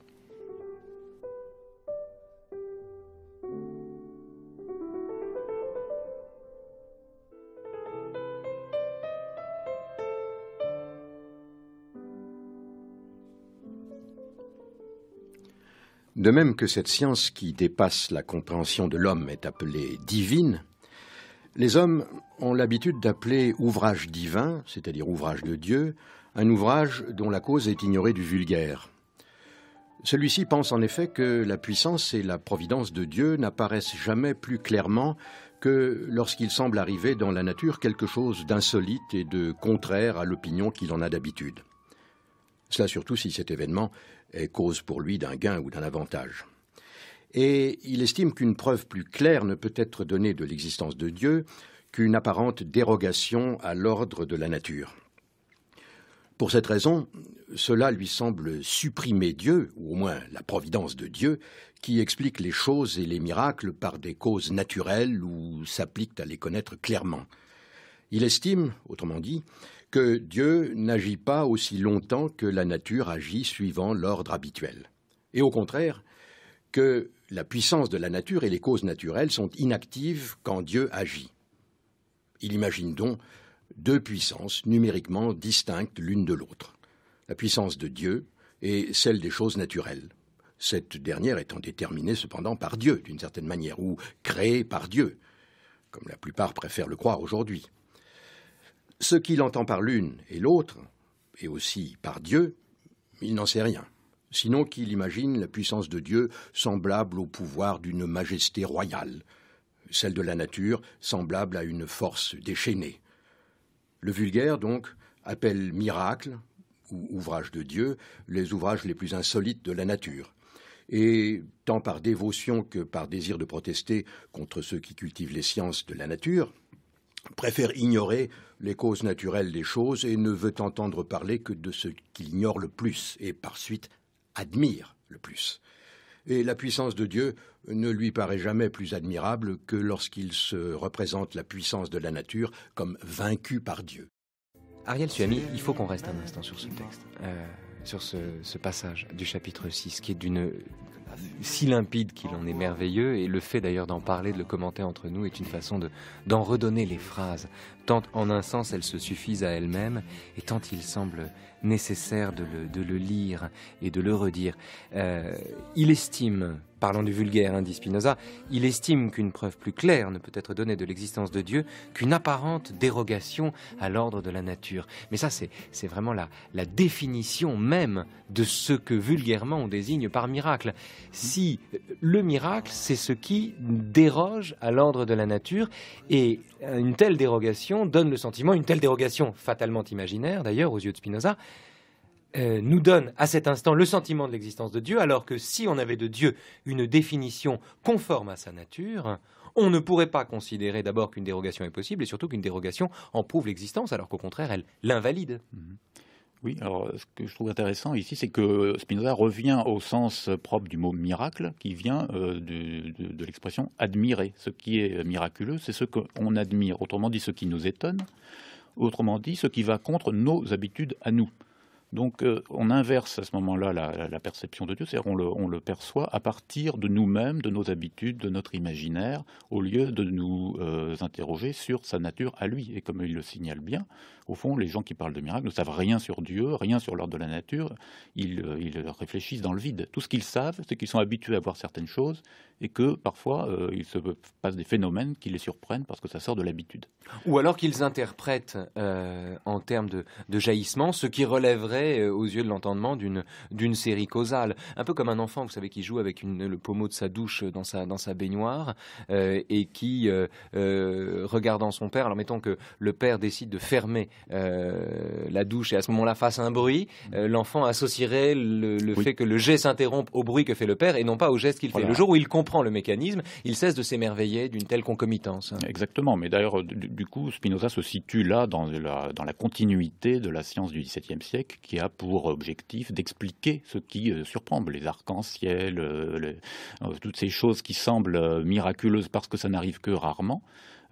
De même que cette science qui dépasse la compréhension de l'homme est appelée divine, les hommes ont l'habitude d'appeler ouvrage divin, c'est-à-dire ouvrage de Dieu, un ouvrage dont la cause est ignorée du vulgaire. Celui-ci pense en effet que la puissance et la providence de Dieu n'apparaissent jamais plus clairement que lorsqu'il semble arriver dans la nature quelque chose d'insolite et de contraire à l'opinion qu'il en a d'habitude. Cela surtout si cet événement est cause pour lui d'un gain ou d'un avantage. Et il estime qu'une preuve plus claire ne peut être donnée de l'existence de Dieu qu'une apparente dérogation à l'ordre de la nature. Pour cette raison, cela lui semble supprimer Dieu, ou au moins la providence de Dieu, qui explique les choses et les miracles par des causes naturelles ou s'applique à les connaître clairement. Il estime, autrement dit, que Dieu n'agit pas aussi longtemps que la nature agit suivant l'ordre habituel. Et au contraire, que la puissance de la nature et les causes naturelles sont inactives quand Dieu agit. Il imagine donc deux puissances numériquement distinctes l'une de l'autre, la puissance de Dieu et celle des choses naturelles, cette dernière étant déterminée cependant par Dieu, d'une certaine manière, ou créée par Dieu, comme la plupart préfèrent le croire aujourd'hui. Ce qu'il entend par l'une et l'autre, et aussi par Dieu, il n'en sait rien, sinon qu'il imagine la puissance de Dieu semblable au pouvoir d'une majesté royale, celle de la nature semblable à une force déchaînée. Le vulgaire, donc, appelle miracle ou ouvrage de Dieu les ouvrages les plus insolites de la nature. Et tant par dévotion que par désir de protester contre ceux qui cultivent les sciences de la nature, préfère ignorer les causes naturelles des choses et ne veut entendre parler que de ce qu'il ignore le plus et par suite admire le plus. Et la puissance de Dieu ne lui paraît jamais plus admirable que lorsqu'il se représente la puissance de la nature comme vaincue par Dieu. Ariel Suami, il faut qu'on reste un instant sur ce texte, euh, sur ce, ce, passage du chapitre 6 qui est d'une si limpide qu'il en est merveilleux, et le fait d'ailleurs d'en parler, de le commenter entre nous, est une façon d'en redonner les phrases. Tant en un sens elles se suffisent à elles-mêmes, et tant il semble nécessaire de le, de le, lire et de le redire. Euh, il estime, parlant du vulgaire hein, dit Spinoza, il estime qu'une preuve plus claire ne peut être donnée de l'existence de Dieu qu'une apparente dérogation à l'ordre de la nature. Mais ça, c'est vraiment la, la définition même de ce que vulgairement on désigne par miracle. Si euh, le miracle, c'est ce qui déroge à l'ordre de la nature, et euh, une telle dérogation donne le sentiment, une telle dérogation fatalement imaginaire d'ailleurs aux yeux de Spinoza, euh, nous donne à cet instant le sentiment de l'existence de Dieu, alors que si on avait de Dieu une définition conforme à sa nature, on ne pourrait pas considérer d'abord qu'une dérogation est possible et surtout qu'une dérogation en prouve l'existence, alors qu'au contraire, elle l'invalide. Mhm. Oui, alors ce que je trouve intéressant ici, c'est que Spinoza revient au sens propre du mot miracle, qui vient euh, de l'expression admirer. Ce qui est miraculeux, c'est ce qu'on admire, autrement dit ce qui nous étonne, autrement dit ce qui va contre nos habitudes à nous. Donc euh, on inverse à ce moment-là la, perception de Dieu, c'est-à-dire on le, perçoit à partir de nous-mêmes, de nos habitudes, de notre imaginaire, au lieu de nous euh, interroger sur sa nature à lui. Et comme il le signale bien, au fond, les gens qui parlent de miracles ne savent rien sur Dieu, rien sur l'ordre de la nature, ils euh, réfléchissent dans le vide. Tout ce qu'ils savent, c'est qu'ils sont habitués à voir certaines choses et que parfois euh, il se passe des phénomènes qui les surprennent parce que ça sort de l'habitude. Ou alors qu'ils interprètent euh, en termes de, jaillissement ce qui relèverait euh, aux yeux de l'entendement d'une série causale. Un peu comme un enfant, vous savez, qui joue avec une, le pommeau de sa douche dans sa, dans sa baignoire et qui, regardant son père, alors mettons que le père décide de fermer la douche et à ce moment-là fasse un bruit, l'enfant associerait le, fait que le geste s'interrompe au bruit que fait le père et non pas au geste qu'il fait. Le jour où il comprend le mécanisme, il cesse de s'émerveiller d'une telle concomitance. Exactement, mais d'ailleurs, du, coup, Spinoza se situe là dans la, continuité de la science du XVIIe siècle qui a pour objectif d'expliquer ce qui euh, surprend, les arcs-en-ciel, euh, euh, toutes ces choses qui semblent miraculeuses parce que ça n'arrive que rarement.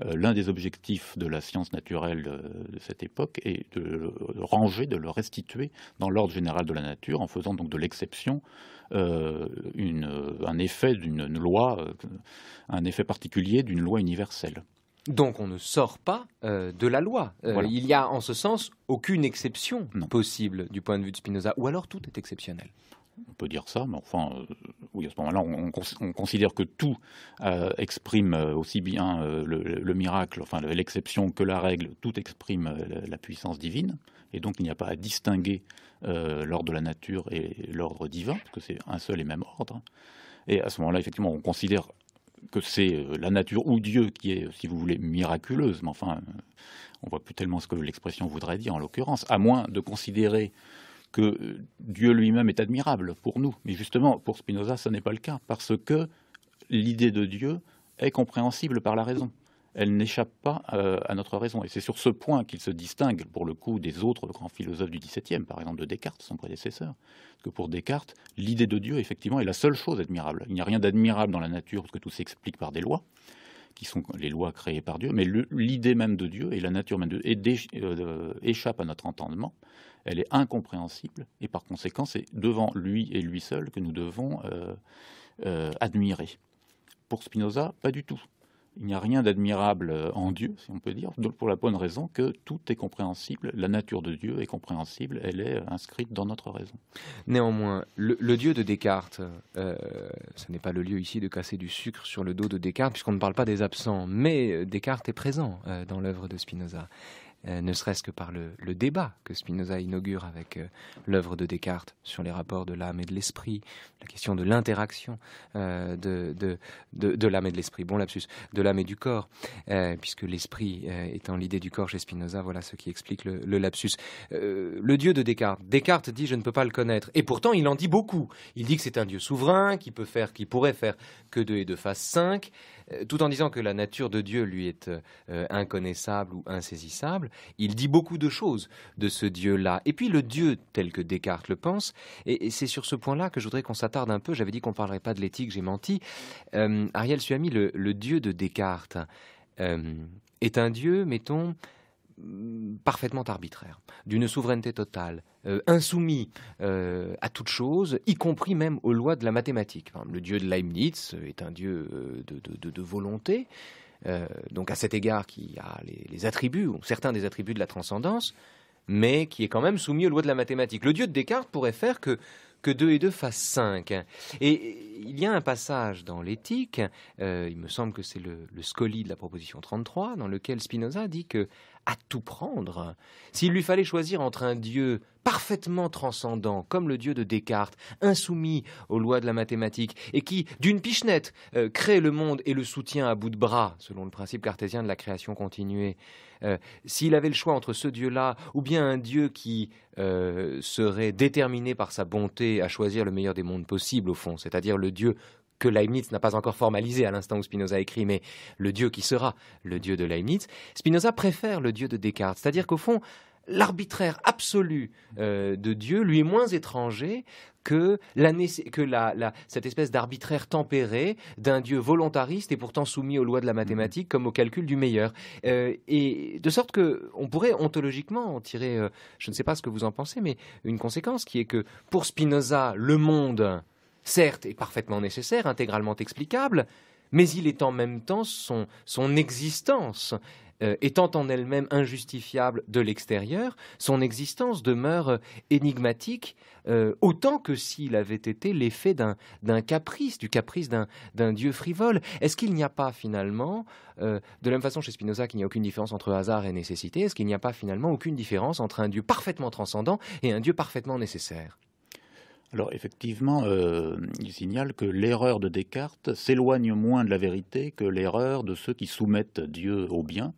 Euh, l'un des objectifs de la science naturelle de, cette époque est de le ranger, de le restituer dans l'ordre général de la nature, en faisant donc de l'exception euh, euh, un effet d'une loi, un effet particulier d'une loi universelle. Donc on ne sort pas de la loi. Il n'y a en ce sens aucune exception possible du point de vue de Spinoza, ou alors tout est exceptionnel on peut dire ça, mais enfin, euh, oui, à ce moment-là, on, considère que tout euh, exprime euh, aussi bien le, miracle, enfin l'exception que la règle, tout exprime la puissance divine, et donc il n'y a pas à distinguer l'ordre de la nature et l'ordre divin, parce que c'est un seul et même ordre. Et à ce moment-là, effectivement, on considère que c'est la nature ou Dieu qui est, si vous voulez, miraculeuse, mais enfin, on ne voit plus tellement ce que l'expression voudrait dire en l'occurrence, à moins de considérer que euh, Dieu lui-même est admirable pour nous. Mais justement, pour Spinoza, ce n'est pas le cas, parce que l'idée de Dieu est compréhensible par la raison. Elle n'échappe pas euh, à notre raison. Et c'est sur ce point qu'il se distingue, pour le coup, des autres grands philosophes du XVIIe, par exemple de Descartes, son prédécesseur. Parce que pour Descartes, l'idée de Dieu, effectivement, est la seule chose admirable. Il n'y a rien d'admirable dans la nature, parce que tout s'explique par des lois qui sont les lois créées par Dieu, mais l'idée même de Dieu et la nature même de Dieu euh, échappent à notre entendement, elle est incompréhensible, et par conséquent, c'est devant lui et lui seul que nous devons euh, euh, admirer. Pour Spinoza, pas du tout. Il n'y a rien d'admirable euh, en Dieu, si on peut dire, pour la bonne raison que tout est compréhensible, la nature de Dieu est compréhensible, elle est inscrite dans notre raison. Néanmoins, le, Dieu de Descartes, ce n'est pas le lieu ici de casser du sucre sur le dos de Descartes, puisqu'on ne parle pas des absents, mais Descartes est présent dans l'œuvre de Spinoza. Euh, ne serait-ce que par le, débat que Spinoza inaugure avec euh, l'œuvre de Descartes sur les rapports de l'âme et de l'esprit, la question de l'interaction euh, de, l'âme et de l'esprit, bon lapsus, de l'âme et du corps, puisque l'esprit étant l'idée du corps chez Spinoza, voilà ce qui explique le, lapsus. le dieu de Descartes, Descartes dit je ne peux pas le connaître, et pourtant il en dit beaucoup. Il dit que c'est un dieu souverain qui peut faire, qui pourrait faire que deux et deux fassent cinq, tout en disant que la nature de Dieu lui est inconnaissable ou insaisissable. Il dit beaucoup de choses de ce Dieu-là. Et puis le Dieu tel que Descartes le pense, et, c'est sur ce point-là que je voudrais qu'on s'attarde un peu, j'avais dit qu'on ne parlerait pas de l'éthique, j'ai menti. Euh, Ariel Suami, le, Dieu de Descartes euh, est un Dieu, mettons, parfaitement arbitraire, d'une souveraineté totale, euh, insoumis à toute chose, y compris même aux lois de la mathématique. le dieu de Leibniz est un dieu de volonté, euh, donc à cet égard qui a les, attributs, ou certains des attributs de la transcendance, mais qui est quand même soumis aux lois de la mathématique. Le dieu de Descartes pourrait faire que que 2 et deux fassent cinq. Et il y a un passage dans l'éthique, euh, il me semble que c'est le, le scoli de la proposition 33, dans lequel Spinoza dit que à tout prendre. S'il lui fallait choisir entre un Dieu parfaitement transcendant, comme le Dieu de Descartes, insoumis aux lois de la mathématique, et qui, d'une pichenette, euh, crée le monde et le soutient à bout de bras, selon le principe cartésien de la création continuée, euh, s'il avait le choix entre ce Dieu-là, ou bien un Dieu qui euh, serait déterminé par sa bonté à choisir le meilleur des mondes possibles, au fond, c'est-à-dire le Dieu que Leibniz n'a pas encore formalisé à l'instant où Spinoza écrit, mais le Dieu qui sera le Dieu de Leibniz, Spinoza préfère le Dieu de Descartes. C'est-à-dire qu'au fond, l'arbitraire absolu euh, de Dieu lui est moins étranger que, que cette espèce d'arbitraire tempéré d'un Dieu volontariste et pourtant soumis aux lois de la mathématique comme au calcul du meilleur. Euh, et de sorte que on pourrait ontologiquement en tirer, euh, je ne sais pas ce que vous en pensez, mais une conséquence qui est que pour Spinoza, le monde certes, est parfaitement nécessaire, intégralement explicable, mais il est en même temps son, existence. Euh, étant en elle-même injustifiable de l'extérieur, son existence demeure euh, énigmatique euh, autant que s'il avait été l'effet d'un caprice, du caprice d'un dieu frivole. Est-ce qu'il n'y a pas finalement, de la même façon chez Spinoza qu'il n'y a aucune différence entre hasard et nécessité, est-ce qu'il n'y a pas finalement aucune différence entre un dieu parfaitement transcendant et un dieu parfaitement nécessaire alors effectivement, euh, il signale que l'erreur de Descartes s'éloigne moins de la vérité que l'erreur de ceux qui soumettent Dieu au bien,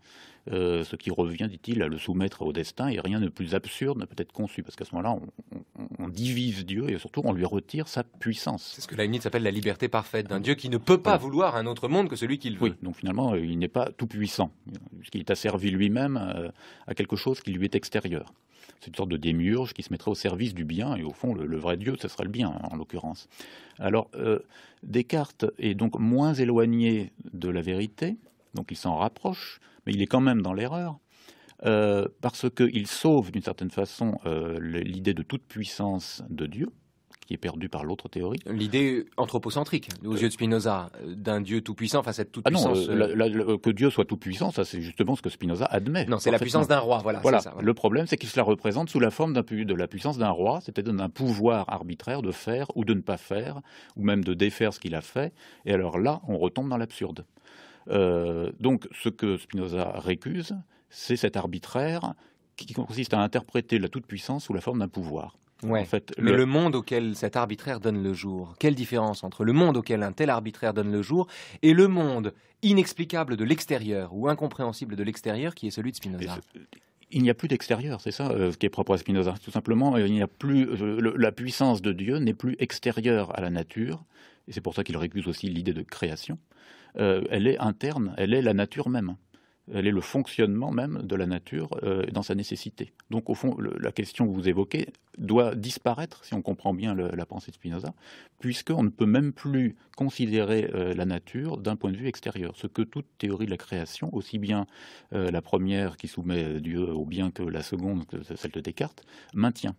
euh, ce qui revient, dit-il, à le soumettre au destin, et rien de plus absurde ne peut être conçu, parce qu'à ce moment-là, on, on, divise Dieu et surtout on lui retire sa puissance. C'est ce que Leibniz appelle la liberté parfaite d'un Dieu qui ne peut pas vouloir un autre monde que celui qu'il veut. Oui, donc finalement, euh, il n'est pas tout puissant, puisqu'il est asservi lui-même à quelque chose qui lui est extérieur. C'est une sorte de démiurge qui se mettrait au service du bien, et au fond, le, vrai Dieu, ce serait le bien, en l'occurrence. Alors, euh, Descartes est donc moins éloigné de la vérité, donc il s'en rapproche, mais il est quand même dans l'erreur. Euh, parce qu'il sauve d'une certaine façon euh, l'idée de toute puissance de Dieu, qui est perdu par l'autre théorie. L'idée anthropocentrique, aux euh, yeux de Spinoza, d'un Dieu tout-puissant face à cette toute-puissance. Ah non, euh, euh, que Dieu soit tout-puissant, ça c'est justement ce que Spinoza admet. Non, c'est la puissance d'un roi, voilà. voilà. Le problème, c'est qu'il se la représente sous la forme de la puissance d'un roi, c'est-à-dire d'un pouvoir arbitraire de faire ou de ne pas faire, ou même de défaire ce qu'il a fait. Et alors là, on retombe dans l'absurde. donc ce que Spinoza récuse, c'est cet arbitraire qui consiste à interpréter la toute-puissance sous la forme d'un pouvoir. Mais le... monde auquel cet arbitraire donne le jour, quelle différence entre le monde auquel un tel arbitraire donne le jour et le monde inexplicable de l'extérieur ou incompréhensible de l'extérieur qui est celui de Spinoza il n'y a plus d'extérieur, c'est ça euh, ce qui est propre à Spinoza. Tout simplement, euh, il n'y a plus euh, la puissance de Dieu n'est plus extérieure à la nature, et c'est pour ça qu'il récuse aussi l'idée de création. elle est interne, elle est la nature même elle est le fonctionnement même de la nature euh, dans sa nécessité. Donc au fond, la question que vous évoquez doit disparaître, si on comprend bien la pensée de Spinoza, puisqu'on ne peut même plus considérer euh, la nature d'un point de vue extérieur, ce que toute théorie de la création, aussi bien euh, la première qui soumet Dieu au bien que la seconde, celle de Descartes, maintient.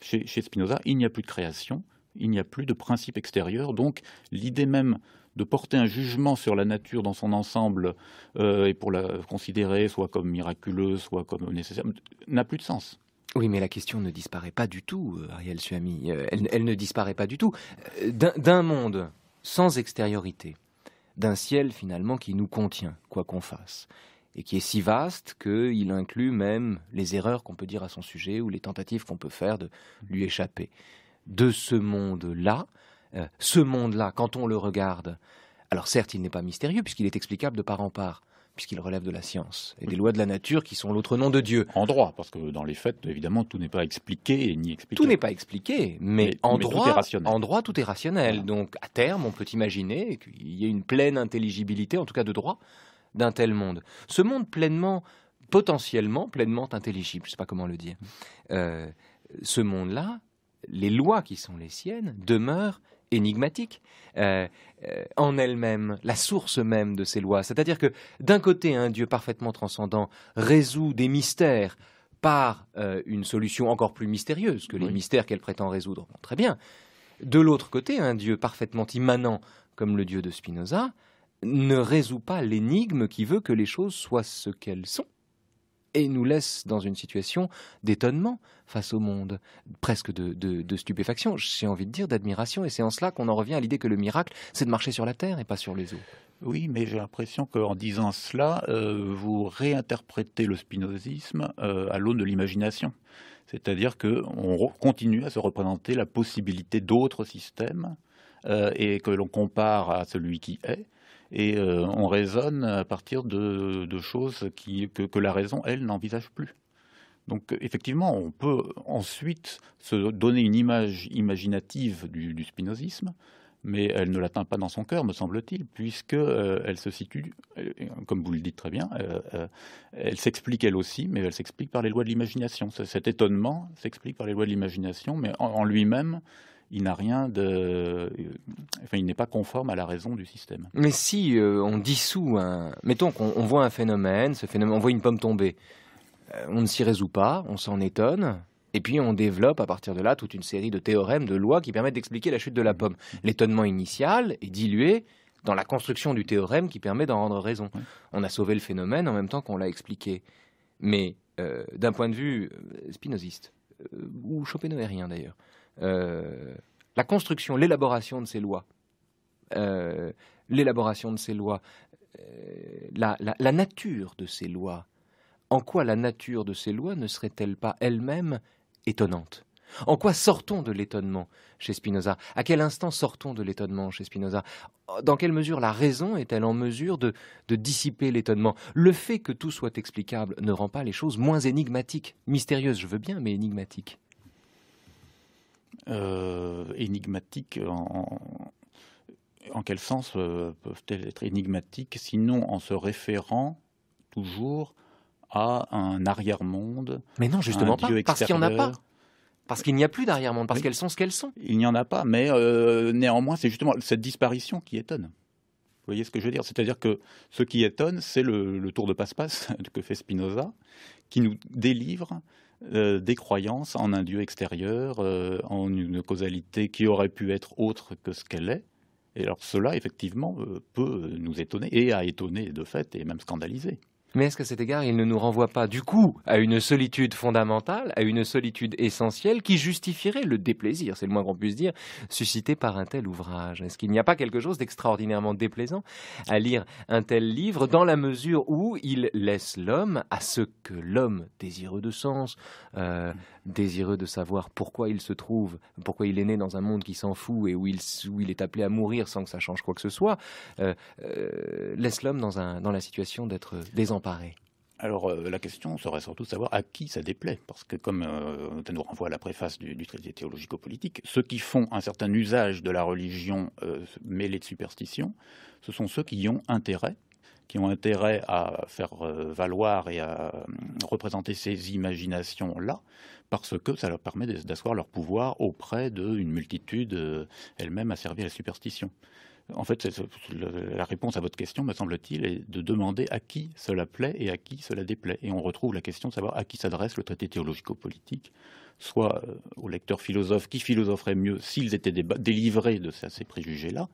chez Spinoza, il n'y a plus de création, il n'y a plus de principe extérieur, donc l'idée même de porter un jugement sur la nature dans son ensemble euh, et pour la considérer soit comme miraculeuse, soit comme nécessaire, n'a plus de sens. Oui, mais la question ne disparaît pas du tout, euh, Ariel Suami. Euh, elle, elle ne disparaît pas du tout. D'un monde sans extériorité, d'un ciel finalement qui nous contient, quoi qu'on fasse, et qui est si vaste qu'il inclut même les erreurs qu'on peut dire à son sujet ou les tentatives qu'on peut faire de lui échapper. De ce monde-là, euh, ce monde-là quand on le regarde. Alors certes, il n'est pas mystérieux puisqu'il est explicable de part en part puisqu'il relève de la science et des lois de la nature qui sont l'autre nom de Dieu. En droit, parce que dans les faits, évidemment, tout n'est pas expliqué ni expliqué. Tout n'est pas expliqué, mais, en, droit, tout est rationnel. Donc, à terme, on peut imaginer qu'il y ait une pleine intelligibilité, en tout cas de droit, d'un tel monde. Ce monde pleinement, potentiellement, pleinement intelligible, je ne sais pas comment le dire. Euh, ce monde-là, les lois qui sont les siennes demeurent énigmatique, euh, euh, en elle-même, la source même de ces lois. C'est-à-dire que d'un côté, un Dieu parfaitement transcendant résout des mystères par euh, une solution encore plus mystérieuse que les mystères qu'elle prétend résoudre. très bien. De l'autre côté, un Dieu parfaitement immanent comme le Dieu de Spinoza ne résout pas l'énigme qui veut que les choses soient ce qu'elles sont et nous laisse dans une situation d'étonnement face au monde, presque de, stupéfaction, j'ai envie de dire d'admiration, et c'est en cela qu'on en revient à l'idée que le miracle, c'est de marcher sur la terre et pas sur les eaux. Oui, mais j'ai l'impression qu'en disant cela, euh, vous réinterprétez le spinozisme euh, à l'aune de l'imagination. C'est-à-dire qu'on continue à se représenter la possibilité d'autres systèmes euh, et que l'on compare à celui qui est, et euh, on raisonne à partir de, choses que, la raison, elle, n'envisage plus. Donc effectivement, on peut ensuite se donner une image imaginative du, spinozisme, mais elle ne l'atteint pas dans son cœur, me semble-t-il, puisque euh, elle se situe, euh, comme vous le dites très bien, elle s'explique elle aussi, mais elle s'explique par les lois de l'imagination. Cet étonnement s'explique par les lois de l'imagination, mais en lui-même, il n'a rien de, enfin, il n'est pas conforme à la raison du système. Mais si euh, on dissout un, mettons qu'on voit un phénomène, ce phénomène, on voit une pomme tomber, euh, on ne s'y résout pas, on s'en étonne. Et puis on développe à partir de là toute une série de théorèmes, de lois qui permettent d'expliquer la chute de la mm. pomme. L'étonnement initial est dilué dans la construction du théorème qui permet d'en rendre raison. On a sauvé le phénomène en même temps qu'on l'a expliqué. Mais euh, d'un point de vue spinoziste, ou ou schopenhauerien d'ailleurs, euh, la construction, l'élaboration de ces lois, euh, l'élaboration de ces lois, euh, la, nature de ces lois, en quoi la nature de ces lois ne serait-elle pas elle-même étonnante En quoi sortons de l'étonnement chez Spinoza À quel instant sortons de l'étonnement chez Spinoza Dans quelle mesure la raison est-elle en mesure de dissiper l'étonnement Le fait que tout soit explicable ne rend pas les choses moins énigmatiques, mystérieuses, je veux bien, mais énigmatiques. Euh, énigmatique. en, en quel sens euh, peuvent-elles être énigmatiques, sinon en se référant toujours à un arrière-monde Mais non, justement pas, parce qu'il n'y en a pas. Parce qu'il n'y a plus d'arrière-monde, parce qu'elles sont ce qu'elles sont. Il n'y en a pas, mais euh, néanmoins, c'est justement cette disparition qui étonne. Vous voyez ce que je veux dire C'est-à-dire que ce qui étonne, c'est le, le, tour de passe-passe *laughs* que fait Spinoza, qui nous délivre euh, des croyances en un Dieu extérieur, euh, en une causalité qui aurait pu être autre que ce qu'elle est. Et alors cela, effectivement, euh, peut nous étonner, et a étonné de fait, et même scandalisé. Mais est-ce qu'à cet égard, il ne nous renvoie pas du coup à une solitude fondamentale, à une solitude essentielle qui justifierait le déplaisir, c'est le moins qu'on puisse dire, suscité par un tel ouvrage Est-ce qu'il n'y a pas quelque chose d'extraordinairement déplaisant à lire un tel livre dans la mesure où il laisse l'homme à ce que l'homme désireux de sens, euh, désireux de savoir pourquoi il se trouve, pourquoi il est né dans un monde qui s'en fout et où il, est appelé à mourir sans que ça change quoi que ce soit, euh, euh, laisse l'homme dans, la situation d'être désemparé. Alors euh, la question serait surtout de savoir à qui ça déplaît, parce que comme nous renvoie à la préface du, traité théologico-politique, ceux qui font un certain usage de la religion mêlée de superstition, ce sont ceux qui y ont intérêt, qui ont intérêt à faire euh, valoir et à euh, représenter ces imaginations-là, parce que ça leur permet d'asseoir leur pouvoir auprès d'une multitude euh, elle-même asservie à la superstition. En fait, la réponse à votre question, me semble-t-il, est de demander à qui cela plaît et à qui cela déplaît. Et on retrouve la question de savoir à qui s'adresse le traité théologico-politique, soit aux lecteurs philosophes qui philosopherait mieux s'ils étaient délivrés de ces préjugés-là,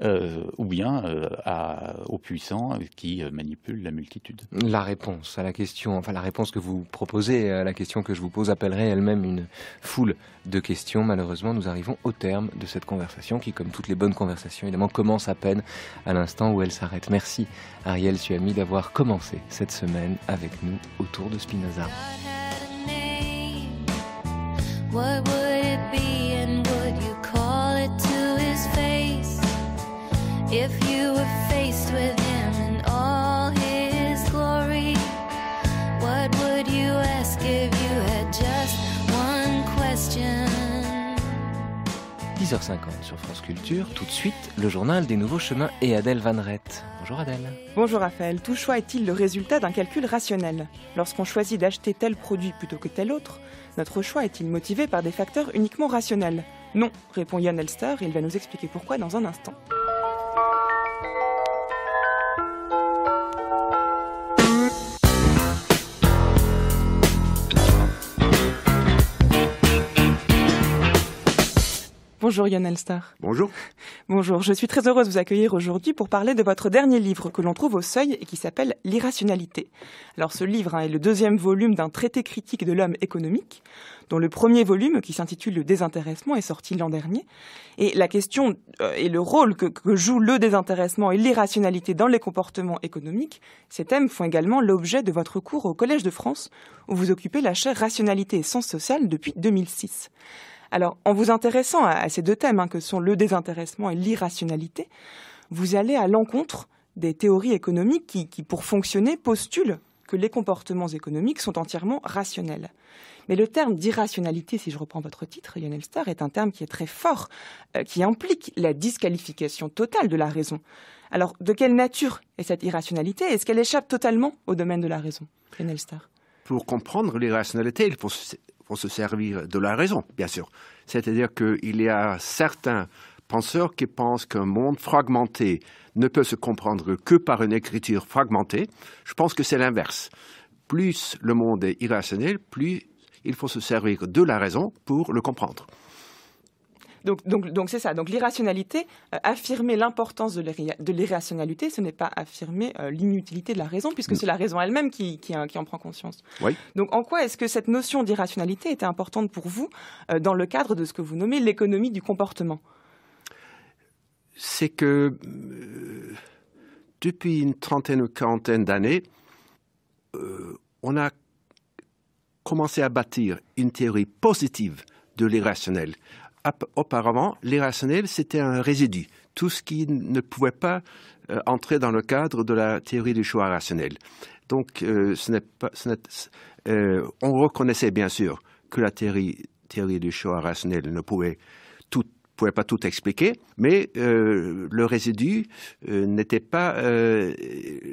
euh, ou bien euh, à, aux puissants qui euh, manipulent la multitude La réponse à la question, enfin la réponse que vous proposez à la question que je vous pose appellerait elle-même une foule de questions. Malheureusement, nous arrivons au terme de cette conversation qui, comme toutes les bonnes conversations, évidemment, commence à peine à l'instant où elle s'arrête. Merci Ariel Suami d'avoir commencé cette semaine avec nous autour de Spinoza. 10h50 sur France Culture, tout de suite le journal des nouveaux chemins et Adèle Van Rett. Bonjour Adèle. Bonjour Raphaël. Tout choix est-il le résultat d'un calcul rationnel Lorsqu'on choisit d'acheter tel produit plutôt que tel autre, notre choix est-il motivé par des facteurs uniquement rationnels Non, répond Yann Elster, il va nous expliquer pourquoi dans un instant. Bonjour Yann Elstar. Bonjour. Bonjour, je suis très heureuse de vous accueillir aujourd'hui pour parler de votre dernier livre que l'on trouve au seuil et qui s'appelle L'irrationalité. Alors ce livre hein, est le deuxième volume d'un traité critique de l'homme économique, dont le premier volume, qui s'intitule Le désintéressement, est sorti l'an dernier. Et la question euh, et le rôle que, que jouent le désintéressement et l'irrationalité dans les comportements économiques, ces thèmes font également l'objet de votre cours au Collège de France, où vous occupez la chaire Rationalité et Sens social depuis 2006. Alors, en vous intéressant à, ces deux thèmes, hein, que sont le désintéressement et l'irrationalité, vous allez à l'encontre des théories économiques qui, pour fonctionner, postulent que les comportements économiques sont entièrement rationnels. Mais le terme d'irrationalité, si je reprends votre titre, Lionel Starr, est un terme qui est très fort, euh, qui implique la disqualification totale de la raison. Alors, de quelle nature est cette irrationalité Est-ce qu'elle échappe totalement au domaine de la raison, Lionel Pour comprendre l'irrationalité, il faut faut se servir de la raison, bien sûr. C'est-à-dire qu'il y a certains penseurs qui pensent qu'un monde fragmenté ne peut se comprendre que par une écriture fragmentée. Je pense que c'est l'inverse. Plus le monde est irrationnel, plus il faut se servir de la raison pour le comprendre. Donc, c'est ça. Donc l'irrationalité, euh, affirmer l'importance de l'irrationalité, ce n'est pas affirmer euh, l'inutilité de la raison, puisque mm. c'est la raison elle-même qui, euh, en prend conscience. Donc en quoi est-ce que cette notion d'irrationalité était importante pour vous dans le cadre de ce que vous nommez l'économie du comportement C'est que depuis une trentaine ou quarantaine d'années, on a commencé à bâtir une théorie positive de l'irrationnel auparavant, l'irrationnel, c'était un résidu, tout ce qui ne pouvait pas euh, entrer dans le cadre de la théorie du choix rationnel. Donc, euh, euh, on reconnaissait bien sûr que la théorie, du choix rationnel ne pouvait, pouvait pas tout expliquer, mais le résidu n'était pas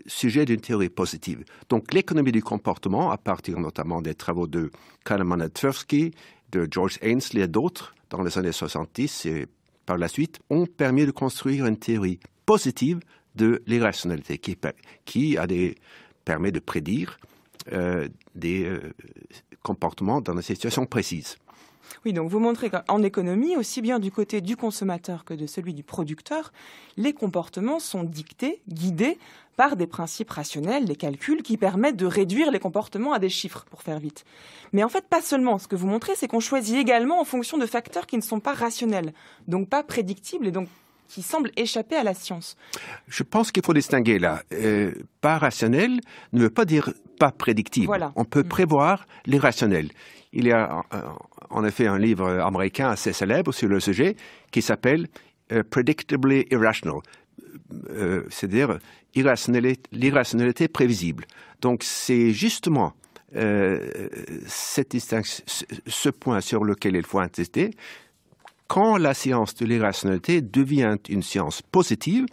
sujet d'une théorie positive. Donc, l'économie du comportement, à partir notamment des travaux de Kahneman et Tversky de George Ainsley et d'autres dans les années 70 et par la suite ont permis de construire une théorie positive de l'irrationalité qui, permet de prédire euh, des euh, comportements dans des situations précises. Oui, donc vous montrez qu'en économie, aussi bien du côté du consommateur que de celui du producteur, les comportements sont dictés, guidés par des principes rationnels, des calculs qui permettent de réduire les comportements à des chiffres, pour faire vite. Mais en fait, pas seulement. Ce que vous montrez, c'est qu'on choisit également en fonction de facteurs qui ne sont pas rationnels, donc pas prédictibles et donc qui semble échapper à la science. Je pense qu'il faut distinguer là. Euh, pas rationnel ne veut pas dire pas prédictible. On peut mm. prévoir l'irrationnel. Il y a en effet un livre américain assez célèbre sur le sujet qui s'appelle euh, Predictably Irrational, euh, c'est-à-dire l'irrationalité prévisible. Donc c'est justement cette ce point sur lequel il faut insister, quand la science de l'irrationalité devient une science positive,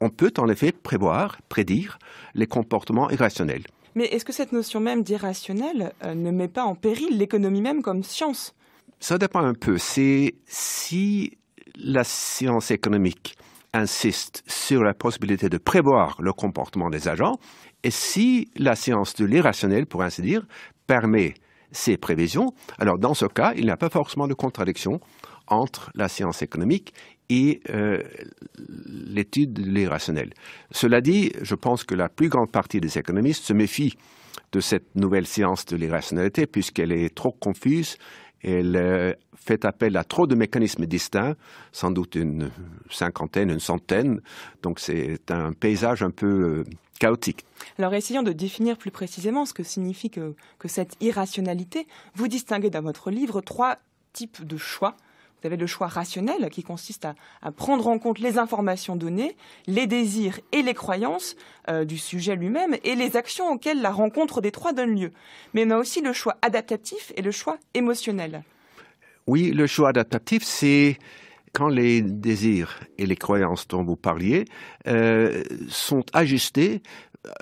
on peut en effet prévoir, prédire les comportements irrationnels. Mais est-ce que cette notion même d'irrationnel euh, ne met pas en péril l'économie même comme science Ça dépend un peu. C'est si la science économique insiste sur la possibilité de prévoir le comportement des agents, et si la science de l'irrationnel, pour ainsi dire, permet ces prévisions, alors dans ce cas, il n'y a pas forcément de contradiction entre la science économique et euh, l'étude de l'irrationnel. Cela dit, je pense que la plus grande partie des économistes se méfient de cette nouvelle science de l'irrationalité puisqu'elle est trop confuse, elle euh, fait appel à trop de mécanismes distincts, sans doute une cinquantaine, une centaine, donc c'est un paysage un peu... Euh, chaotique. Alors essayons de définir plus précisément ce que signifie que cette irrationalité. Vous distinguez dans votre livre trois types de choix vous avez le choix rationnel qui consiste à, prendre en compte les informations données, les désirs et les croyances euh, du sujet lui-même et les actions auxquelles la rencontre des trois donne lieu. Mais on a aussi le choix adaptatif et le choix émotionnel. Oui, le choix adaptatif, c'est quand les désirs et les croyances dont vous parliez euh, sont ajustés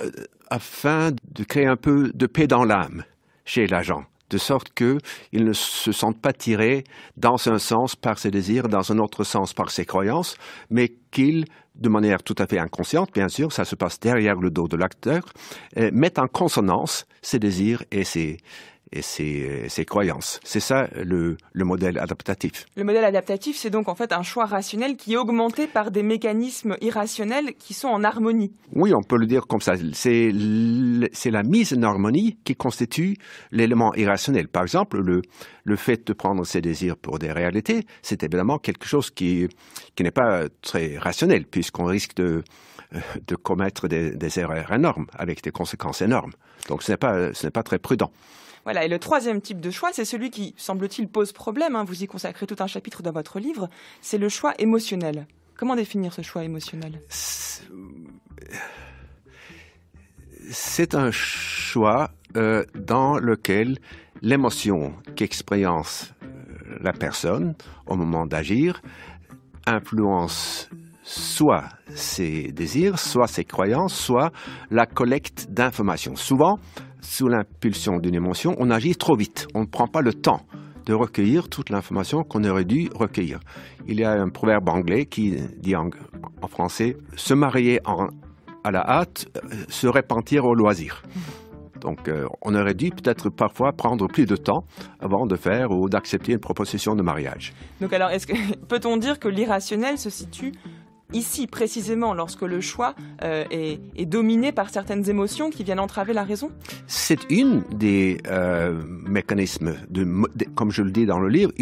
euh, afin de créer un peu de paix dans l'âme chez l'agent de sorte qu'ils ne se sentent pas tirés dans un sens par ses désirs, dans un autre sens par ses croyances, mais qu'ils, de manière tout à fait inconsciente, bien sûr, ça se passe derrière le dos de l'acteur, euh, mettent en consonance ses désirs et ses, et ses, croyances. C'est ça le, modèle adaptatif. Le modèle adaptatif, c'est donc en fait un choix rationnel qui est augmenté par des mécanismes irrationnels qui sont en harmonie. Oui, on peut le dire comme ça. C'est la mise en harmonie qui constitue l'élément irrationnel. Par exemple, le, le fait de prendre ses désirs pour des réalités, c'est évidemment quelque chose qui, qui n'est pas très rationnel, puisqu'on risque de, de commettre des, erreurs énormes, avec des conséquences énormes. Donc ce n'est pas, pas très prudent. Voilà, et le troisième type de choix, c'est celui qui, semble-t-il, pose problème. Hein. vous y consacrez tout un chapitre dans votre livre, c'est le choix émotionnel. Comment définir ce choix émotionnel C'est un choix euh, dans lequel l'émotion qu'expérience euh, la personne au moment d'agir influence soit ses désirs, soit ses croyances, soit la collecte d'informations. Souvent, sous l'impulsion d'une émotion, on agit trop vite. On ne prend pas le temps de recueillir toute l'information qu'on aurait dû recueillir. Il y a un proverbe anglais qui dit en, français se marier à la hâte, euh, se repentir au loisir. Mmh. Donc euh, on aurait dû peut-être parfois prendre plus de temps avant de faire ou d'accepter une proposition de mariage. Donc alors, *laughs* peut-on dire que l'irrationnel se situe ici précisément lorsque le choix euh, est, dominé par certaines émotions qui viennent entraver la raison C'est une des euh, mécanismes, de, comme je le dis dans le livre,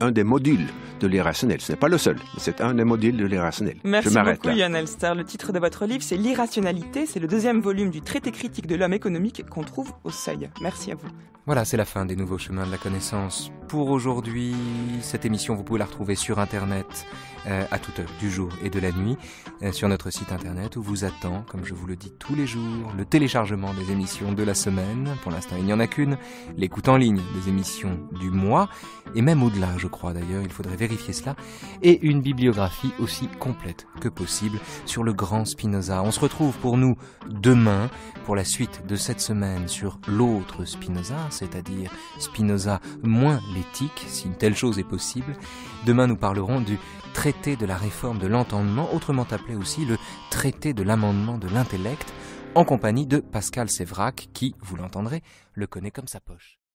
un des modules de l'irrationnel. Ce n'est pas le seul, c'est un des modules de l'irrationnel. Merci beaucoup Yann Elster. Le titre de votre livre, c'est L'irrationalité. C'est le deuxième volume du traité critique de l'homme économique qu'on trouve au seuil. Merci à vous. Voilà, c'est la fin des nouveaux chemins de la connaissance. Pour aujourd'hui, cette émission, vous pouvez la retrouver sur Internet euh, à toute heure du jour et de la nuit euh, sur notre site internet où vous attend, comme je vous le dis tous les jours, le téléchargement des émissions de la semaine. Pour l'instant, il n'y en a qu'une. L'écoute en ligne des émissions du mois et même au-delà, je crois d'ailleurs, il faudrait vérifier cela. Et une bibliographie aussi complète que possible sur le grand Spinoza. On se retrouve pour nous demain pour la suite de cette semaine sur l'autre Spinoza, c'est-à-dire Spinoza moins l'éthique, si une telle chose est possible. Demain, nous parlerons du traité de la réforme de l'entendement, autrement appelé aussi le traité de l'amendement de l'intellect, en compagnie de Pascal Sévrac, qui, vous l'entendrez, le connaît comme sa poche.